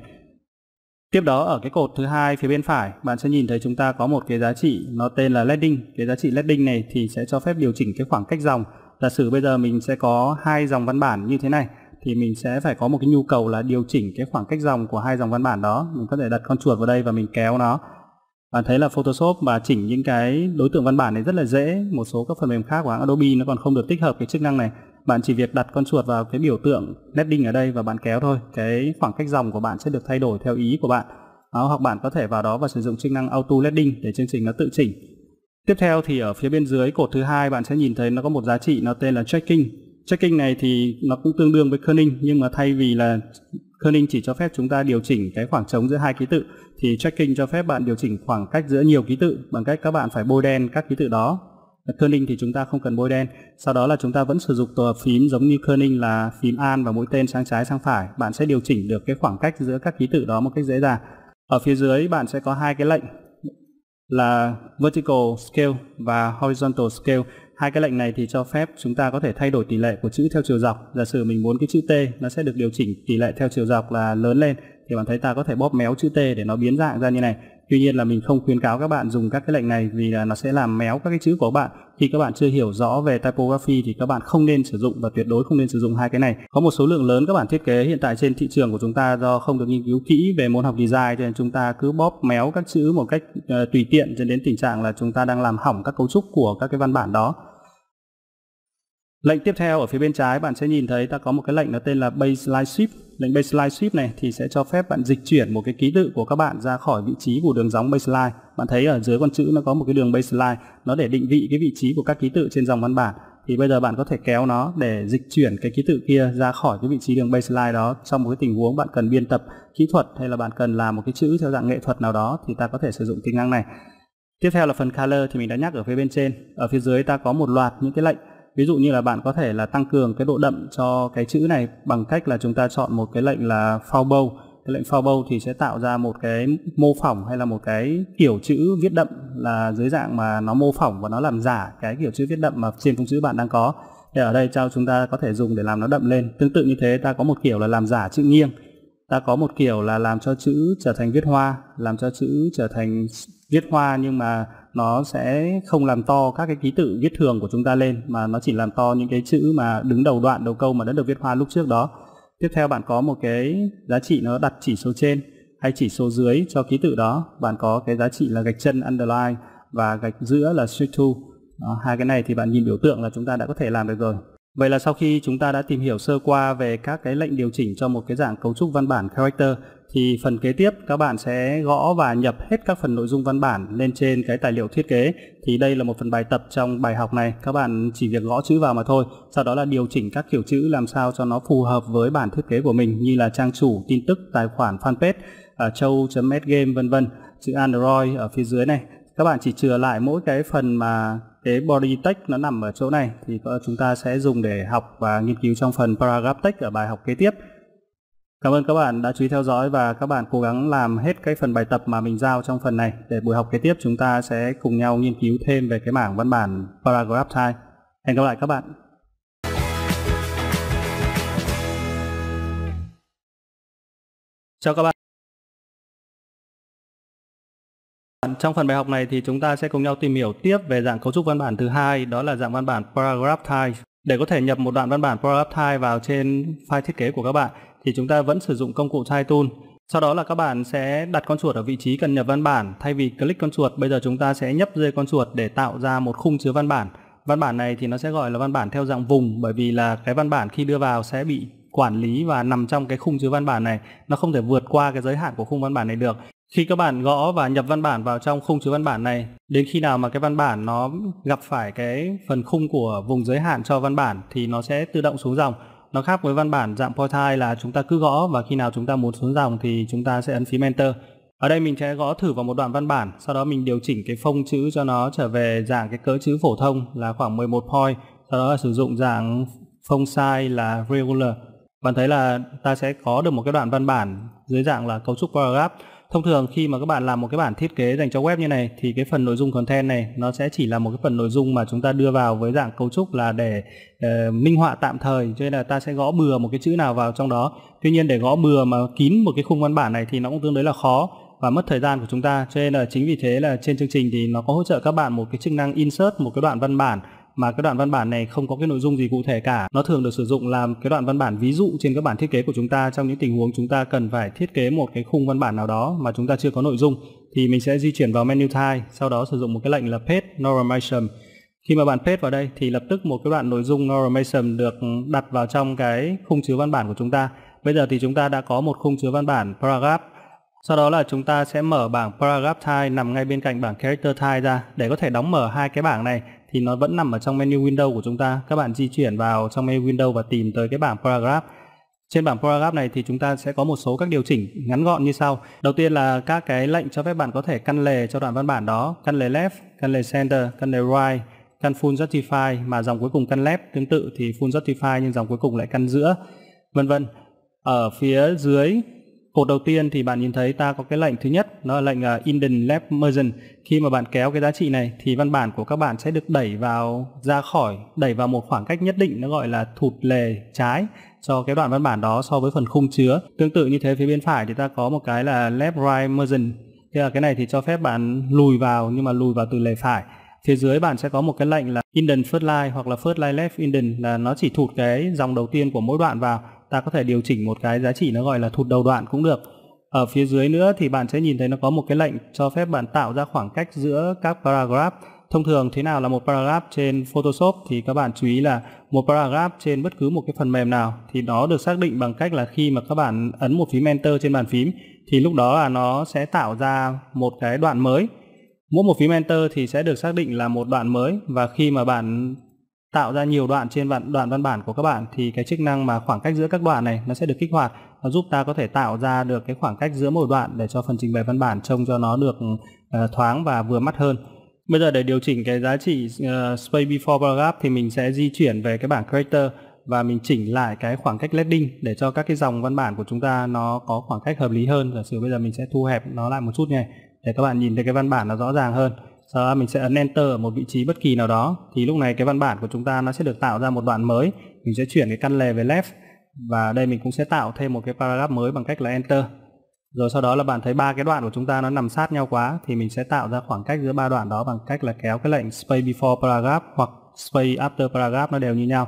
Tiếp đó ở cái cột thứ hai phía bên phải, bạn sẽ nhìn thấy chúng ta có một cái giá trị nó tên là leading. Cái giá trị leading này thì sẽ cho phép điều chỉnh cái khoảng cách dòng. Giả sử bây giờ mình sẽ có hai dòng văn bản như thế này thì mình sẽ phải có một cái nhu cầu là điều chỉnh cái khoảng cách dòng của hai dòng văn bản đó. Mình có thể đặt con chuột vào đây và mình kéo nó bạn thấy là Photoshop và chỉnh những cái đối tượng văn bản này rất là dễ một số các phần mềm khác của Adobe nó còn không được tích hợp cái chức năng này bạn chỉ việc đặt con chuột vào cái biểu tượng nét ở đây và bạn kéo thôi cái khoảng cách dòng của bạn sẽ được thay đổi theo ý của bạn đó, hoặc bạn có thể vào đó và sử dụng chức năng auto leading để chương trình nó tự chỉnh tiếp theo thì ở phía bên dưới cột thứ hai bạn sẽ nhìn thấy nó có một giá trị nó tên là checking checking này thì nó cũng tương đương với kerning nhưng mà thay vì là Kerning chỉ cho phép chúng ta điều chỉnh cái khoảng trống giữa hai ký tự thì tracking cho phép bạn điều chỉnh khoảng cách giữa nhiều ký tự bằng cách các bạn phải bôi đen các ký tự đó. Kerning thì chúng ta không cần bôi đen. Sau đó là chúng ta vẫn sử dụng tờ phím giống như Kerning là phím an và mũi tên sang trái sang phải. Bạn sẽ điều chỉnh được cái khoảng cách giữa các ký tự đó một cách dễ dàng. Ở phía dưới bạn sẽ có hai cái lệnh là vertical scale và horizontal scale Hai cái lệnh này thì cho phép chúng ta có thể thay đổi tỷ lệ của chữ theo chiều dọc. Giả sử mình muốn cái chữ T nó sẽ được điều chỉnh tỷ lệ theo chiều dọc là lớn lên thì bạn thấy ta có thể bóp méo chữ T để nó biến dạng ra như này. Tuy nhiên là mình không khuyến cáo các bạn dùng các cái lệnh này vì là nó sẽ làm méo các cái chữ của bạn. Khi các bạn chưa hiểu rõ về typography thì các bạn không nên sử dụng và tuyệt đối không nên sử dụng hai cái này. Có một số lượng lớn các bản thiết kế hiện tại trên thị trường của chúng ta do không được nghiên cứu kỹ về môn học design cho nên chúng ta cứ bóp méo các chữ một cách uh, tùy tiện dẫn đến tình trạng là chúng ta đang làm hỏng các cấu trúc của các cái văn bản đó. Lệnh tiếp theo ở phía bên trái bạn sẽ nhìn thấy ta có một cái lệnh nó tên là baseline shift. Lệnh baseline shift này thì sẽ cho phép bạn dịch chuyển một cái ký tự của các bạn ra khỏi vị trí của đường dòng baseline. Bạn thấy ở dưới con chữ nó có một cái đường baseline, nó để định vị cái vị trí của các ký tự trên dòng văn bản. Thì bây giờ bạn có thể kéo nó để dịch chuyển cái ký tự kia ra khỏi cái vị trí đường baseline đó trong một cái tình huống bạn cần biên tập kỹ thuật hay là bạn cần làm một cái chữ theo dạng nghệ thuật nào đó thì ta có thể sử dụng tính năng này. Tiếp theo là phần color thì mình đã nhắc ở phía bên trên. Ở phía dưới ta có một loạt những cái lệnh ví dụ như là bạn có thể là tăng cường cái độ đậm cho cái chữ này bằng cách là chúng ta chọn một cái lệnh là phao bâu cái lệnh phao bâu thì sẽ tạo ra một cái mô phỏng hay là một cái kiểu chữ viết đậm là dưới dạng mà nó mô phỏng và nó làm giả cái kiểu chữ viết đậm mà trên phông chữ bạn đang có thì ở đây cho chúng ta có thể dùng để làm nó đậm lên tương tự như thế ta có một kiểu là làm giả chữ nghiêng ta có một kiểu là làm cho chữ trở thành viết hoa làm cho chữ trở thành viết hoa nhưng mà nó sẽ không làm to các cái ký tự viết thường của chúng ta lên mà nó chỉ làm to những cái chữ mà đứng đầu đoạn đầu câu mà đã được viết hoa lúc trước đó tiếp theo bạn có một cái giá trị nó đặt chỉ số trên hay chỉ số dưới cho ký tự đó bạn có cái giá trị là gạch chân underline và gạch giữa là shift to đó, hai cái này thì bạn nhìn biểu tượng là chúng ta đã có thể làm được rồi Vậy là sau khi chúng ta đã tìm hiểu sơ qua về các cái lệnh điều chỉnh cho một cái dạng cấu trúc văn bản character thì phần kế tiếp các bạn sẽ gõ và nhập hết các phần nội dung văn bản lên trên cái tài liệu thiết kế thì đây là một phần bài tập trong bài học này các bạn chỉ việc gõ chữ vào mà thôi sau đó là điều chỉnh các kiểu chữ làm sao cho nó phù hợp với bản thiết kế của mình như là trang chủ tin tức tài khoản fanpage ở ờ, châu game vân vân chữ android ở phía dưới này các bạn chỉ chừa lại mỗi cái phần mà cái body text nó nằm ở chỗ này thì ờ, chúng ta sẽ dùng để học và nghiên cứu trong phần paragraph text ở bài học kế tiếp Cảm ơn các bạn đã chú ý theo dõi và các bạn cố gắng làm hết cái phần bài tập mà mình giao trong phần này để buổi học kế tiếp chúng ta sẽ cùng nhau nghiên cứu thêm về cái mảng văn bản paragraph type. Hẹn gặp lại các bạn. Chào các bạn. Trong phần bài học này thì chúng ta sẽ cùng nhau tìm hiểu tiếp về dạng cấu trúc văn bản thứ hai, đó là dạng văn bản paragraph type. Để có thể nhập một đoạn văn bản product type vào trên file thiết kế của các bạn thì chúng ta vẫn sử dụng công cụ type tool. Sau đó là các bạn sẽ đặt con chuột ở vị trí cần nhập văn bản. Thay vì click con chuột, bây giờ chúng ta sẽ nhấp dây con chuột để tạo ra một khung chứa văn bản. Văn bản này thì nó sẽ gọi là văn bản theo dạng vùng bởi vì là cái văn bản khi đưa vào sẽ bị quản lý và nằm trong cái khung chứa văn bản này. Nó không thể vượt qua cái giới hạn của khung văn bản này được khi các bạn gõ và nhập văn bản vào trong khung chứa văn bản này đến khi nào mà cái văn bản nó gặp phải cái phần khung của vùng giới hạn cho văn bản thì nó sẽ tự động xuống dòng nó khác với văn bản dạng portal là chúng ta cứ gõ và khi nào chúng ta muốn xuống dòng thì chúng ta sẽ ấn phím enter ở đây mình sẽ gõ thử vào một đoạn văn bản sau đó mình điều chỉnh cái phông chữ cho nó trở về dạng cái cỡ chữ phổ thông là khoảng 11 point sau đó là sử dụng dạng phông size là regular bạn thấy là ta sẽ có được một cái đoạn văn bản dưới dạng là cấu trúc paragraph thông thường khi mà các bạn làm một cái bản thiết kế dành cho web như này thì cái phần nội dung content này nó sẽ chỉ là một cái phần nội dung mà chúng ta đưa vào với dạng cấu trúc là để uh, minh họa tạm thời cho nên là ta sẽ gõ bừa một cái chữ nào vào trong đó tuy nhiên để gõ bừa mà kín một cái khung văn bản này thì nó cũng tương đối là khó và mất thời gian của chúng ta cho nên là chính vì thế là trên chương trình thì nó có hỗ trợ các bạn một cái chức năng insert một cái đoạn văn bản mà cái đoạn văn bản này không có cái nội dung gì cụ thể cả nó thường được sử dụng làm cái đoạn văn bản ví dụ trên các bản thiết kế của chúng ta trong những tình huống chúng ta cần phải thiết kế một cái khung văn bản nào đó mà chúng ta chưa có nội dung thì mình sẽ di chuyển vào menu type sau đó sử dụng một cái lệnh là page normalization khi mà bạn paste vào đây thì lập tức một cái đoạn nội dung normalization được đặt vào trong cái khung chứa văn bản của chúng ta bây giờ thì chúng ta đã có một khung chứa văn bản paragraph sau đó là chúng ta sẽ mở bảng paragraph type nằm ngay bên cạnh bảng character type ra để có thể đóng mở hai cái bảng này thì nó vẫn nằm ở trong menu Windows của chúng ta các bạn di chuyển vào trong menu Windows và tìm tới cái bảng paragraph trên bảng paragraph này thì chúng ta sẽ có một số các điều chỉnh ngắn gọn như sau. Đầu tiên là các cái lệnh cho phép bạn có thể căn lề cho đoạn văn bản đó, căn lề left, căn lề center, căn lề right, căn full justify mà dòng cuối cùng căn left tương tự thì full justify nhưng dòng cuối cùng lại căn giữa, vân vân. Ở phía dưới Cột đầu tiên thì bạn nhìn thấy ta có cái lệnh thứ nhất, nó là lệnh uh, indent left margin. Khi mà bạn kéo cái giá trị này thì văn bản của các bạn sẽ được đẩy vào ra khỏi, đẩy vào một khoảng cách nhất định nó gọi là thụt lề trái cho cái đoạn văn bản đó so với phần khung chứa. Tương tự như thế phía bên phải thì ta có một cái là left right margin. Thế là cái này thì cho phép bạn lùi vào nhưng mà lùi vào từ lề phải phía dưới bạn sẽ có một cái lệnh là indent first line hoặc là first line left indent là nó chỉ thụt cái dòng đầu tiên của mỗi đoạn vào ta có thể điều chỉnh một cái giá trị nó gọi là thụt đầu đoạn cũng được ở phía dưới nữa thì bạn sẽ nhìn thấy nó có một cái lệnh cho phép bạn tạo ra khoảng cách giữa các paragraph thông thường thế nào là một paragraph trên Photoshop thì các bạn chú ý là một paragraph trên bất cứ một cái phần mềm nào thì nó được xác định bằng cách là khi mà các bạn ấn một phím Enter trên bàn phím thì lúc đó là nó sẽ tạo ra một cái đoạn mới mỗi một phím Enter thì sẽ được xác định là một đoạn mới và khi mà bạn tạo ra nhiều đoạn trên đoạn, đoạn văn bản của các bạn thì cái chức năng mà khoảng cách giữa các đoạn này nó sẽ được kích hoạt và giúp ta có thể tạo ra được cái khoảng cách giữa mỗi đoạn để cho phần trình bày văn bản trông cho nó được uh, thoáng và vừa mắt hơn. Bây giờ để điều chỉnh cái giá trị uh, space before paragraph thì mình sẽ di chuyển về cái bảng character và mình chỉnh lại cái khoảng cách leading để cho các cái dòng văn bản của chúng ta nó có khoảng cách hợp lý hơn. Giả sử bây giờ mình sẽ thu hẹp nó lại một chút này để các bạn nhìn thấy cái văn bản nó rõ ràng hơn sau ờ, đó mình sẽ ấn enter ở một vị trí bất kỳ nào đó thì lúc này cái văn bản của chúng ta nó sẽ được tạo ra một đoạn mới mình sẽ chuyển cái căn lề về left và đây mình cũng sẽ tạo thêm một cái paragraph mới bằng cách là enter rồi sau đó là bạn thấy ba cái đoạn của chúng ta nó nằm sát nhau quá thì mình sẽ tạo ra khoảng cách giữa ba đoạn đó bằng cách là kéo cái lệnh space before paragraph hoặc space after paragraph nó đều như nhau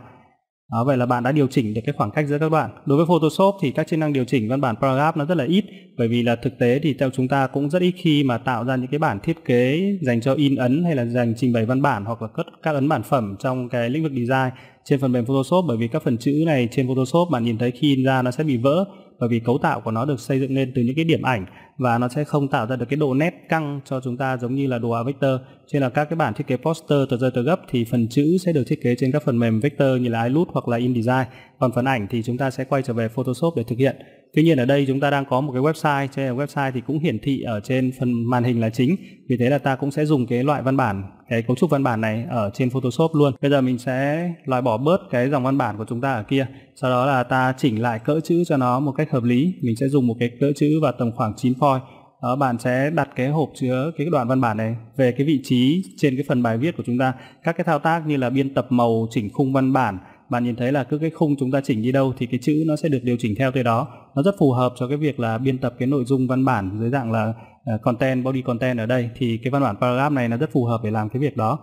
À, vậy là bạn đã điều chỉnh được cái khoảng cách giữa các đoạn. Đối với Photoshop thì các chức năng điều chỉnh văn bản paragraph nó rất là ít bởi vì là thực tế thì theo chúng ta cũng rất ít khi mà tạo ra những cái bản thiết kế dành cho in ấn hay là dành trình bày văn bản hoặc là cất các ấn bản phẩm trong cái lĩnh vực design trên phần mềm Photoshop bởi vì các phần chữ này trên Photoshop bạn nhìn thấy khi in ra nó sẽ bị vỡ bởi vì cấu tạo của nó được xây dựng lên từ những cái điểm ảnh và nó sẽ không tạo ra được cái độ nét căng cho chúng ta giống như là đồ họa vector cho là các cái bản thiết kế poster tờ rơi tờ gấp thì phần chữ sẽ được thiết kế trên các phần mềm vector như là iLoot hoặc là InDesign còn phần ảnh thì chúng ta sẽ quay trở về Photoshop để thực hiện Tuy nhiên ở đây chúng ta đang có một cái website, cho nên website thì cũng hiển thị ở trên phần màn hình là chính. Vì thế là ta cũng sẽ dùng cái loại văn bản, cái cấu trúc văn bản này ở trên Photoshop luôn. Bây giờ mình sẽ loại bỏ bớt cái dòng văn bản của chúng ta ở kia. Sau đó là ta chỉnh lại cỡ chữ cho nó một cách hợp lý. Mình sẽ dùng một cái cỡ chữ và tầm khoảng 9 point. Đó, bạn sẽ đặt cái hộp chứa cái đoạn văn bản này về cái vị trí trên cái phần bài viết của chúng ta. Các cái thao tác như là biên tập màu, chỉnh khung văn bản, bạn nhìn thấy là cứ cái khung chúng ta chỉnh đi đâu thì cái chữ nó sẽ được điều chỉnh theo cái đó nó rất phù hợp cho cái việc là biên tập cái nội dung văn bản dưới dạng là ờ, content body content ở đây thì cái văn bản paragraph này nó rất phù hợp để làm cái việc đó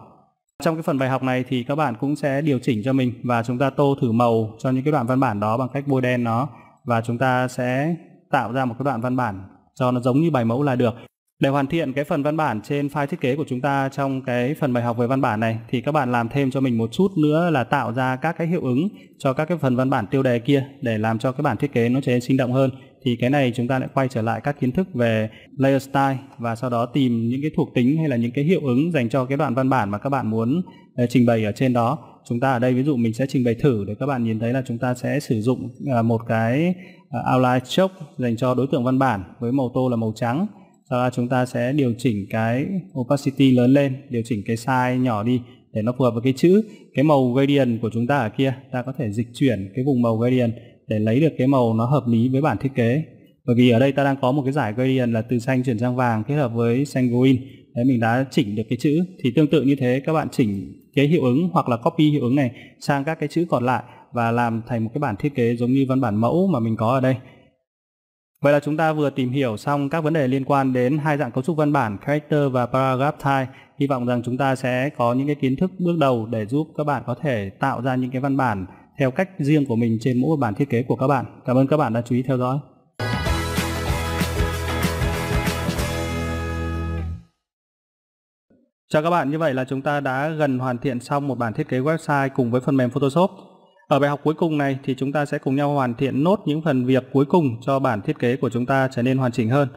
trong cái phần bài học này thì các bạn cũng sẽ điều chỉnh cho mình và chúng ta tô thử màu cho những cái đoạn văn bản đó bằng cách bôi đen nó và chúng ta sẽ tạo ra một cái đoạn văn bản cho nó giống như bài mẫu là được để hoàn thiện cái phần văn bản trên file thiết kế của chúng ta trong cái phần bài học về văn bản này thì các bạn làm thêm cho mình một chút nữa là tạo ra các cái hiệu ứng cho các cái phần văn bản tiêu đề kia để làm cho cái bản thiết kế nó trở nên sinh động hơn. Thì cái này chúng ta lại quay trở lại các kiến thức về layer style và sau đó tìm những cái thuộc tính hay là những cái hiệu ứng dành cho cái đoạn văn bản mà các bạn muốn ờ, trình bày ở trên đó. Chúng ta ở đây ví dụ mình sẽ trình bày thử để các bạn nhìn thấy là chúng ta sẽ sử dụng ờ, một cái ờ, outline stroke dành cho đối tượng văn bản với màu tô là màu trắng sau đó chúng ta sẽ điều chỉnh cái opacity lớn lên điều chỉnh cái size nhỏ đi để nó phù hợp với cái chữ cái màu gradient của chúng ta ở kia ta có thể dịch chuyển cái vùng màu gradient để lấy được cái màu nó hợp lý với bản thiết kế bởi vì ở đây ta đang có một cái giải gradient là từ xanh chuyển sang vàng kết hợp với xanh green đấy mình đã chỉnh được cái chữ thì tương tự như thế các bạn chỉnh cái hiệu ứng hoặc là copy hiệu ứng này sang các cái chữ còn lại và làm thành một cái bản thiết kế giống như văn bản mẫu mà mình có ở đây Vậy là chúng ta vừa tìm hiểu xong các vấn đề liên quan đến hai dạng cấu trúc văn bản character và paragraph type. Hy vọng rằng chúng ta sẽ có những cái kiến thức bước đầu để giúp các bạn có thể tạo ra những cái văn bản theo cách riêng của mình trên mỗi bản thiết kế của các bạn. Cảm ơn các bạn đã chú ý theo dõi. Chào các bạn, như vậy là chúng ta đã gần hoàn thiện xong một bản thiết kế website cùng với phần mềm Photoshop. Ở bài học cuối cùng này thì chúng ta sẽ cùng nhau hoàn thiện nốt những phần việc cuối cùng cho bản thiết kế của chúng ta trở nên hoàn chỉnh hơn.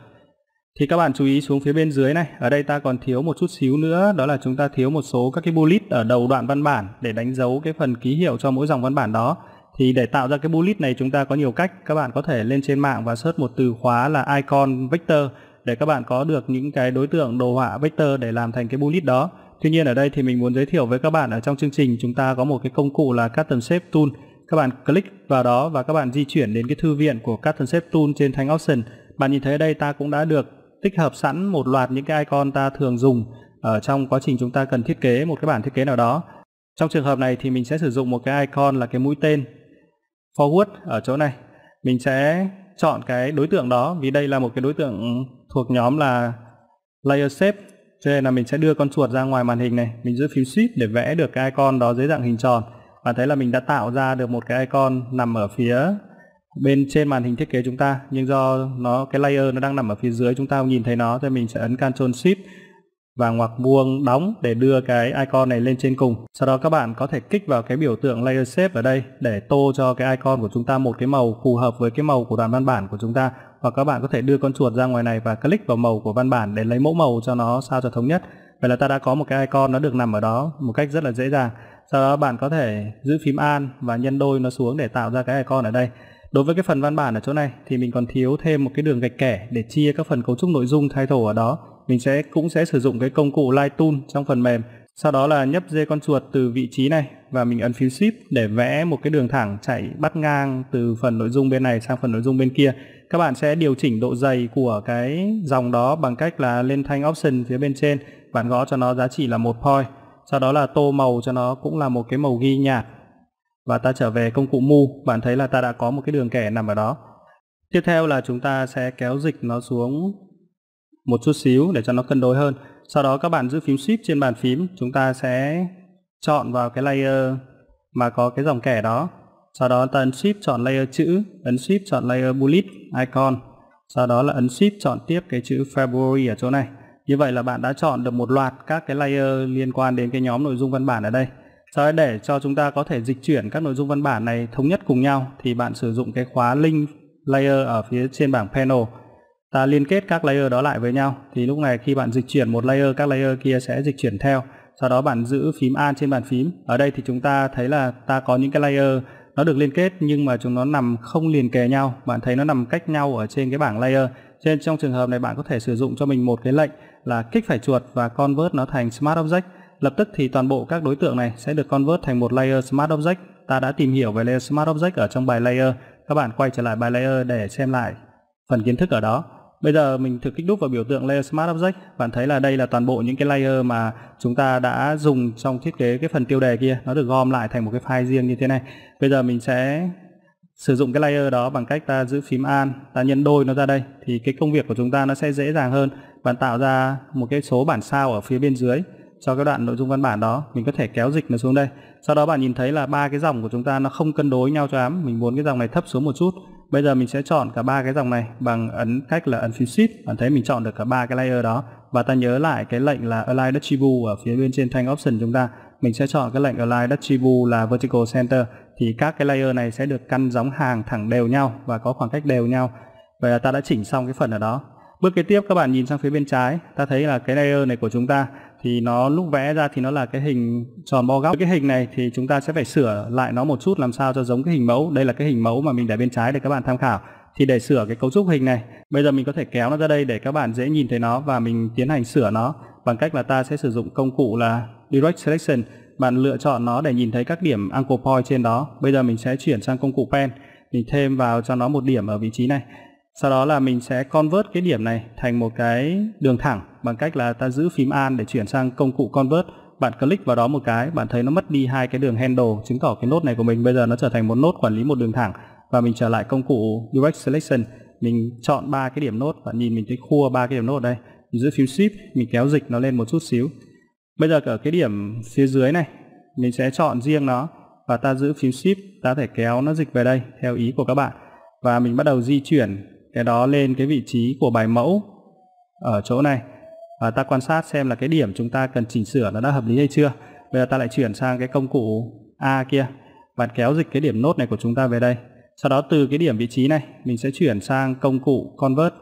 Thì các bạn chú ý xuống phía bên dưới này, ở đây ta còn thiếu một chút xíu nữa, đó là chúng ta thiếu một số các cái bullet ở đầu đoạn văn bản để đánh dấu cái phần ký hiệu cho mỗi dòng văn bản đó. Thì để tạo ra cái bullet này chúng ta có nhiều cách, các bạn có thể lên trên mạng và search một từ khóa là icon vector để các bạn có được những cái đối tượng đồ họa vector để làm thành cái bullet đó. Tuy nhiên ở đây thì mình muốn giới thiệu với các bạn ở trong chương trình chúng ta có một cái công cụ là Custom Shape Tool. Các bạn click vào đó và các bạn di chuyển đến cái thư viện của Custom Shape Tool trên Thanh Option. Bạn nhìn thấy ở đây ta cũng đã được tích hợp sẵn một loạt những cái icon ta thường dùng ở trong quá trình chúng ta cần thiết kế một cái bản thiết kế nào đó. Trong trường hợp này thì mình sẽ sử dụng một cái icon là cái mũi tên forward ở chỗ này. Mình sẽ chọn cái đối tượng đó vì đây là một cái đối tượng thuộc nhóm là layer shape cho nên là mình sẽ đưa con chuột ra ngoài màn hình này mình giữ phím shift để vẽ được cái icon đó dưới dạng hình tròn và thấy là mình đã tạo ra được một cái icon nằm ở phía bên trên màn hình thiết kế chúng ta nhưng do nó cái layer nó đang nằm ở phía dưới chúng ta không nhìn thấy nó thì mình sẽ ấn Ctrl Shift và ngoặc vuông đóng để đưa cái icon này lên trên cùng. Sau đó các bạn có thể kích vào cái biểu tượng layer shape ở đây để tô cho cái icon của chúng ta một cái màu phù hợp với cái màu của đoạn văn bản của chúng ta hoặc các bạn có thể đưa con chuột ra ngoài này và click vào màu của văn bản để lấy mẫu màu cho nó sao cho thống nhất vậy là ta đã có một cái icon nó được nằm ở đó một cách rất là dễ dàng sau đó bạn có thể giữ phím an và nhân đôi nó xuống để tạo ra cái icon ở đây đối với cái phần văn bản ở chỗ này thì mình còn thiếu thêm một cái đường gạch kẻ để chia các phần cấu trúc nội dung thay thổ ở đó mình sẽ cũng sẽ sử dụng cái công cụ Light Tool trong phần mềm sau đó là nhấp dê con chuột từ vị trí này và mình ấn phím Shift để vẽ một cái đường thẳng chạy bắt ngang từ phần nội dung bên này sang phần nội dung bên kia các bạn sẽ điều chỉnh độ dày của cái dòng đó bằng cách là lên thanh option phía bên trên bạn gõ cho nó giá trị là một point sau đó là tô màu cho nó cũng là một cái màu ghi nhạt và ta trở về công cụ mu bạn thấy là ta đã có một cái đường kẻ nằm ở đó tiếp theo là chúng ta sẽ kéo dịch nó xuống một chút xíu để cho nó cân đối hơn sau đó các bạn giữ phím shift trên bàn phím chúng ta sẽ chọn vào cái layer mà có cái dòng kẻ đó sau đó ta ấn Shift chọn layer chữ, ấn Shift chọn layer bullet icon. Sau đó là ấn Shift chọn tiếp cái chữ February ở chỗ này. Như vậy là bạn đã chọn được một loạt các cái layer liên quan đến cái nhóm nội dung văn bản ở đây. Sau đó để cho chúng ta có thể dịch chuyển các nội dung văn bản này thống nhất cùng nhau thì bạn sử dụng cái khóa link layer ở phía trên bảng panel. Ta liên kết các layer đó lại với nhau thì lúc này khi bạn dịch chuyển một layer các layer kia sẽ dịch chuyển theo. Sau đó bạn giữ phím Alt trên bàn phím. Ở đây thì chúng ta thấy là ta có những cái layer nó được liên kết nhưng mà chúng nó nằm không liền kề nhau bạn thấy nó nằm cách nhau ở trên cái bảng layer trên trong trường hợp này bạn có thể sử dụng cho mình một cái lệnh là kích phải chuột và convert nó thành smart object lập tức thì toàn bộ các đối tượng này sẽ được convert thành một layer smart object ta đã tìm hiểu về layer smart object ở trong bài layer các bạn quay trở lại bài layer để xem lại phần kiến thức ở đó Bây giờ mình thử kích đúp vào biểu tượng Layer Smart Object. Bạn thấy là đây là toàn bộ những cái layer mà chúng ta đã dùng trong thiết kế cái phần tiêu đề kia. Nó được gom lại thành một cái file riêng như thế này. Bây giờ mình sẽ sử dụng cái layer đó bằng cách ta giữ phím an, ta nhân đôi nó ra đây. Thì cái công việc của chúng ta nó sẽ dễ dàng hơn. Bạn tạo ra một cái số bản sao ở phía bên dưới cho cái đoạn nội dung văn bản đó. Mình có thể kéo dịch nó xuống đây. Sau đó bạn nhìn thấy là ba cái dòng của chúng ta nó không cân đối nhau cho lắm. Mình muốn cái dòng này thấp xuống một chút Bây giờ mình sẽ chọn cả ba cái dòng này bằng ấn cách là ấn phím Shift. Bạn thấy mình chọn được cả ba cái layer đó. Và ta nhớ lại cái lệnh là Align Attribute ở phía bên trên thanh Option chúng ta. Mình sẽ chọn cái lệnh Align Attribute là Vertical Center. Thì các cái layer này sẽ được căn giống hàng thẳng đều nhau và có khoảng cách đều nhau. Vậy là ta đã chỉnh xong cái phần ở đó. Bước kế tiếp các bạn nhìn sang phía bên trái, ta thấy là cái layer này của chúng ta thì nó lúc vẽ ra thì nó là cái hình tròn bo góc cái hình này thì chúng ta sẽ phải sửa lại nó một chút làm sao cho giống cái hình mẫu đây là cái hình mẫu mà mình để bên trái để các bạn tham khảo thì để sửa cái cấu trúc hình này bây giờ mình có thể kéo nó ra đây để các bạn dễ nhìn thấy nó và mình tiến hành sửa nó bằng cách là ta sẽ sử dụng công cụ là direct selection bạn lựa chọn nó để nhìn thấy các điểm anchor point trên đó bây giờ mình sẽ chuyển sang công cụ pen mình thêm vào cho nó một điểm ở vị trí này sau đó là mình sẽ convert cái điểm này thành một cái đường thẳng bằng cách là ta giữ phím an để chuyển sang công cụ convert bạn click vào đó một cái bạn thấy nó mất đi hai cái đường handle chứng tỏ cái nốt này của mình bây giờ nó trở thành một nốt quản lý một đường thẳng và mình trở lại công cụ direct selection mình chọn ba cái điểm nốt và nhìn mình thấy khua ba cái điểm nốt ở đây mình giữ phím shift mình kéo dịch nó lên một chút xíu bây giờ ở cái điểm phía dưới này mình sẽ chọn riêng nó và ta giữ phím shift ta thể kéo nó dịch về đây theo ý của các bạn và mình bắt đầu di chuyển cái đó lên cái vị trí của bài mẫu ở chỗ này và ta quan sát xem là cái điểm chúng ta cần chỉnh sửa nó đã hợp lý hay chưa bây giờ ta lại chuyển sang cái công cụ A kia và kéo dịch cái điểm nốt này của chúng ta về đây sau đó từ cái điểm vị trí này mình sẽ chuyển sang công cụ convert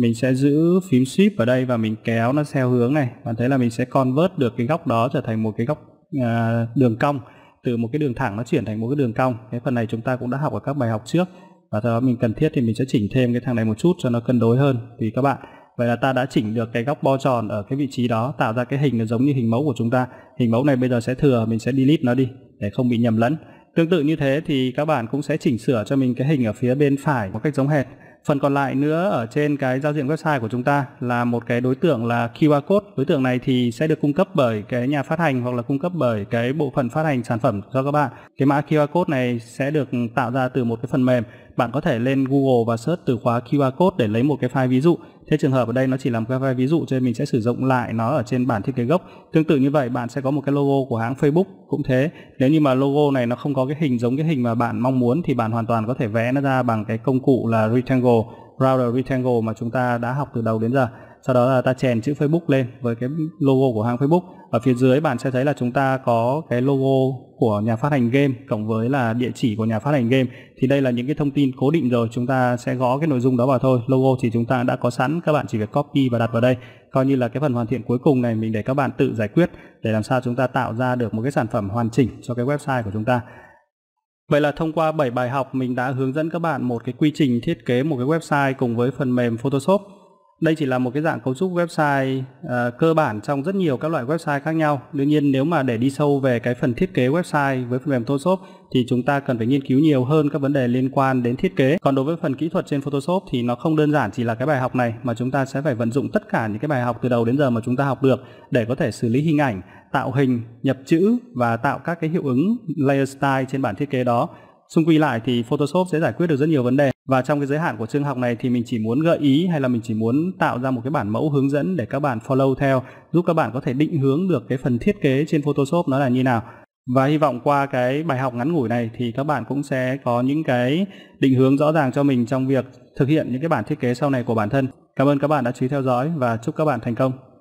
mình sẽ giữ phím shift ở đây và mình kéo nó theo hướng này bạn thấy là mình sẽ convert được cái góc đó trở thành một cái góc à, đường cong từ một cái đường thẳng nó chuyển thành một cái đường cong cái phần này chúng ta cũng đã học ở các bài học trước và sau đó mình cần thiết thì mình sẽ chỉnh thêm cái thằng này một chút cho nó cân đối hơn thì các bạn vậy là ta đã chỉnh được cái góc bo tròn ở cái vị trí đó tạo ra cái hình nó giống như hình mẫu của chúng ta hình mẫu này bây giờ sẽ thừa mình sẽ delete nó đi để không bị nhầm lẫn tương tự như thế thì các bạn cũng sẽ chỉnh sửa cho mình cái hình ở phía bên phải một cách giống hệt phần còn lại nữa ở trên cái giao diện website của chúng ta là một cái đối tượng là QR code đối tượng này thì sẽ được cung cấp bởi cái nhà phát hành hoặc là cung cấp bởi cái bộ phận phát hành sản phẩm cho các bạn cái mã QR code này sẽ được tạo ra từ một cái phần mềm bạn có thể lên Google và search từ khóa QR code để lấy một cái file ví dụ thế trường hợp ở đây nó chỉ làm cái file ví dụ cho nên mình sẽ sử dụng lại nó ở trên bản thiết kế gốc tương tự như vậy bạn sẽ có một cái logo của hãng Facebook cũng thế nếu như mà logo này nó không có cái hình giống cái hình mà bạn mong muốn thì bạn hoàn toàn có thể vẽ nó ra bằng cái công cụ là rectangle router rectangle mà chúng ta đã học từ đầu đến giờ sau đó là ta chèn chữ Facebook lên với cái logo của hãng Facebook ở phía dưới bạn sẽ thấy là chúng ta có cái logo của nhà phát hành game cộng với là địa chỉ của nhà phát hành game thì đây là những cái thông tin cố định rồi chúng ta sẽ gõ cái nội dung đó vào thôi logo thì chúng ta đã có sẵn các bạn chỉ việc copy và đặt vào đây coi như là cái phần hoàn thiện cuối cùng này mình để các bạn tự giải quyết để làm sao chúng ta tạo ra được một cái sản phẩm hoàn chỉnh cho cái website của chúng ta Vậy là thông qua 7 bài học mình đã hướng dẫn các bạn một cái quy trình thiết kế một cái website cùng với phần mềm Photoshop đây chỉ là một cái dạng cấu trúc website uh, cơ bản trong rất nhiều các loại website khác nhau. Tuy nhiên nếu mà để đi sâu về cái phần thiết kế website với phần mềm Photoshop thì chúng ta cần phải nghiên cứu nhiều hơn các vấn đề liên quan đến thiết kế. Còn đối với phần kỹ thuật trên Photoshop thì nó không đơn giản chỉ là cái bài học này mà chúng ta sẽ phải vận dụng tất cả những cái bài học từ đầu đến giờ mà chúng ta học được để có thể xử lý hình ảnh, tạo hình, nhập chữ và tạo các cái hiệu ứng layer style trên bản thiết kế đó. Xung quy lại thì Photoshop sẽ giải quyết được rất nhiều vấn đề. Và trong cái giới hạn của chương học này thì mình chỉ muốn gợi ý hay là mình chỉ muốn tạo ra một cái bản mẫu hướng dẫn để các bạn follow theo, giúp các bạn có thể định hướng được cái phần thiết kế trên Photoshop nó là như nào. Và hy vọng qua cái bài học ngắn ngủi này thì các bạn cũng sẽ có những cái định hướng rõ ràng cho mình trong việc thực hiện những cái bản thiết kế sau này của bản thân. Cảm ơn các bạn đã chú ý theo dõi và chúc các bạn thành công.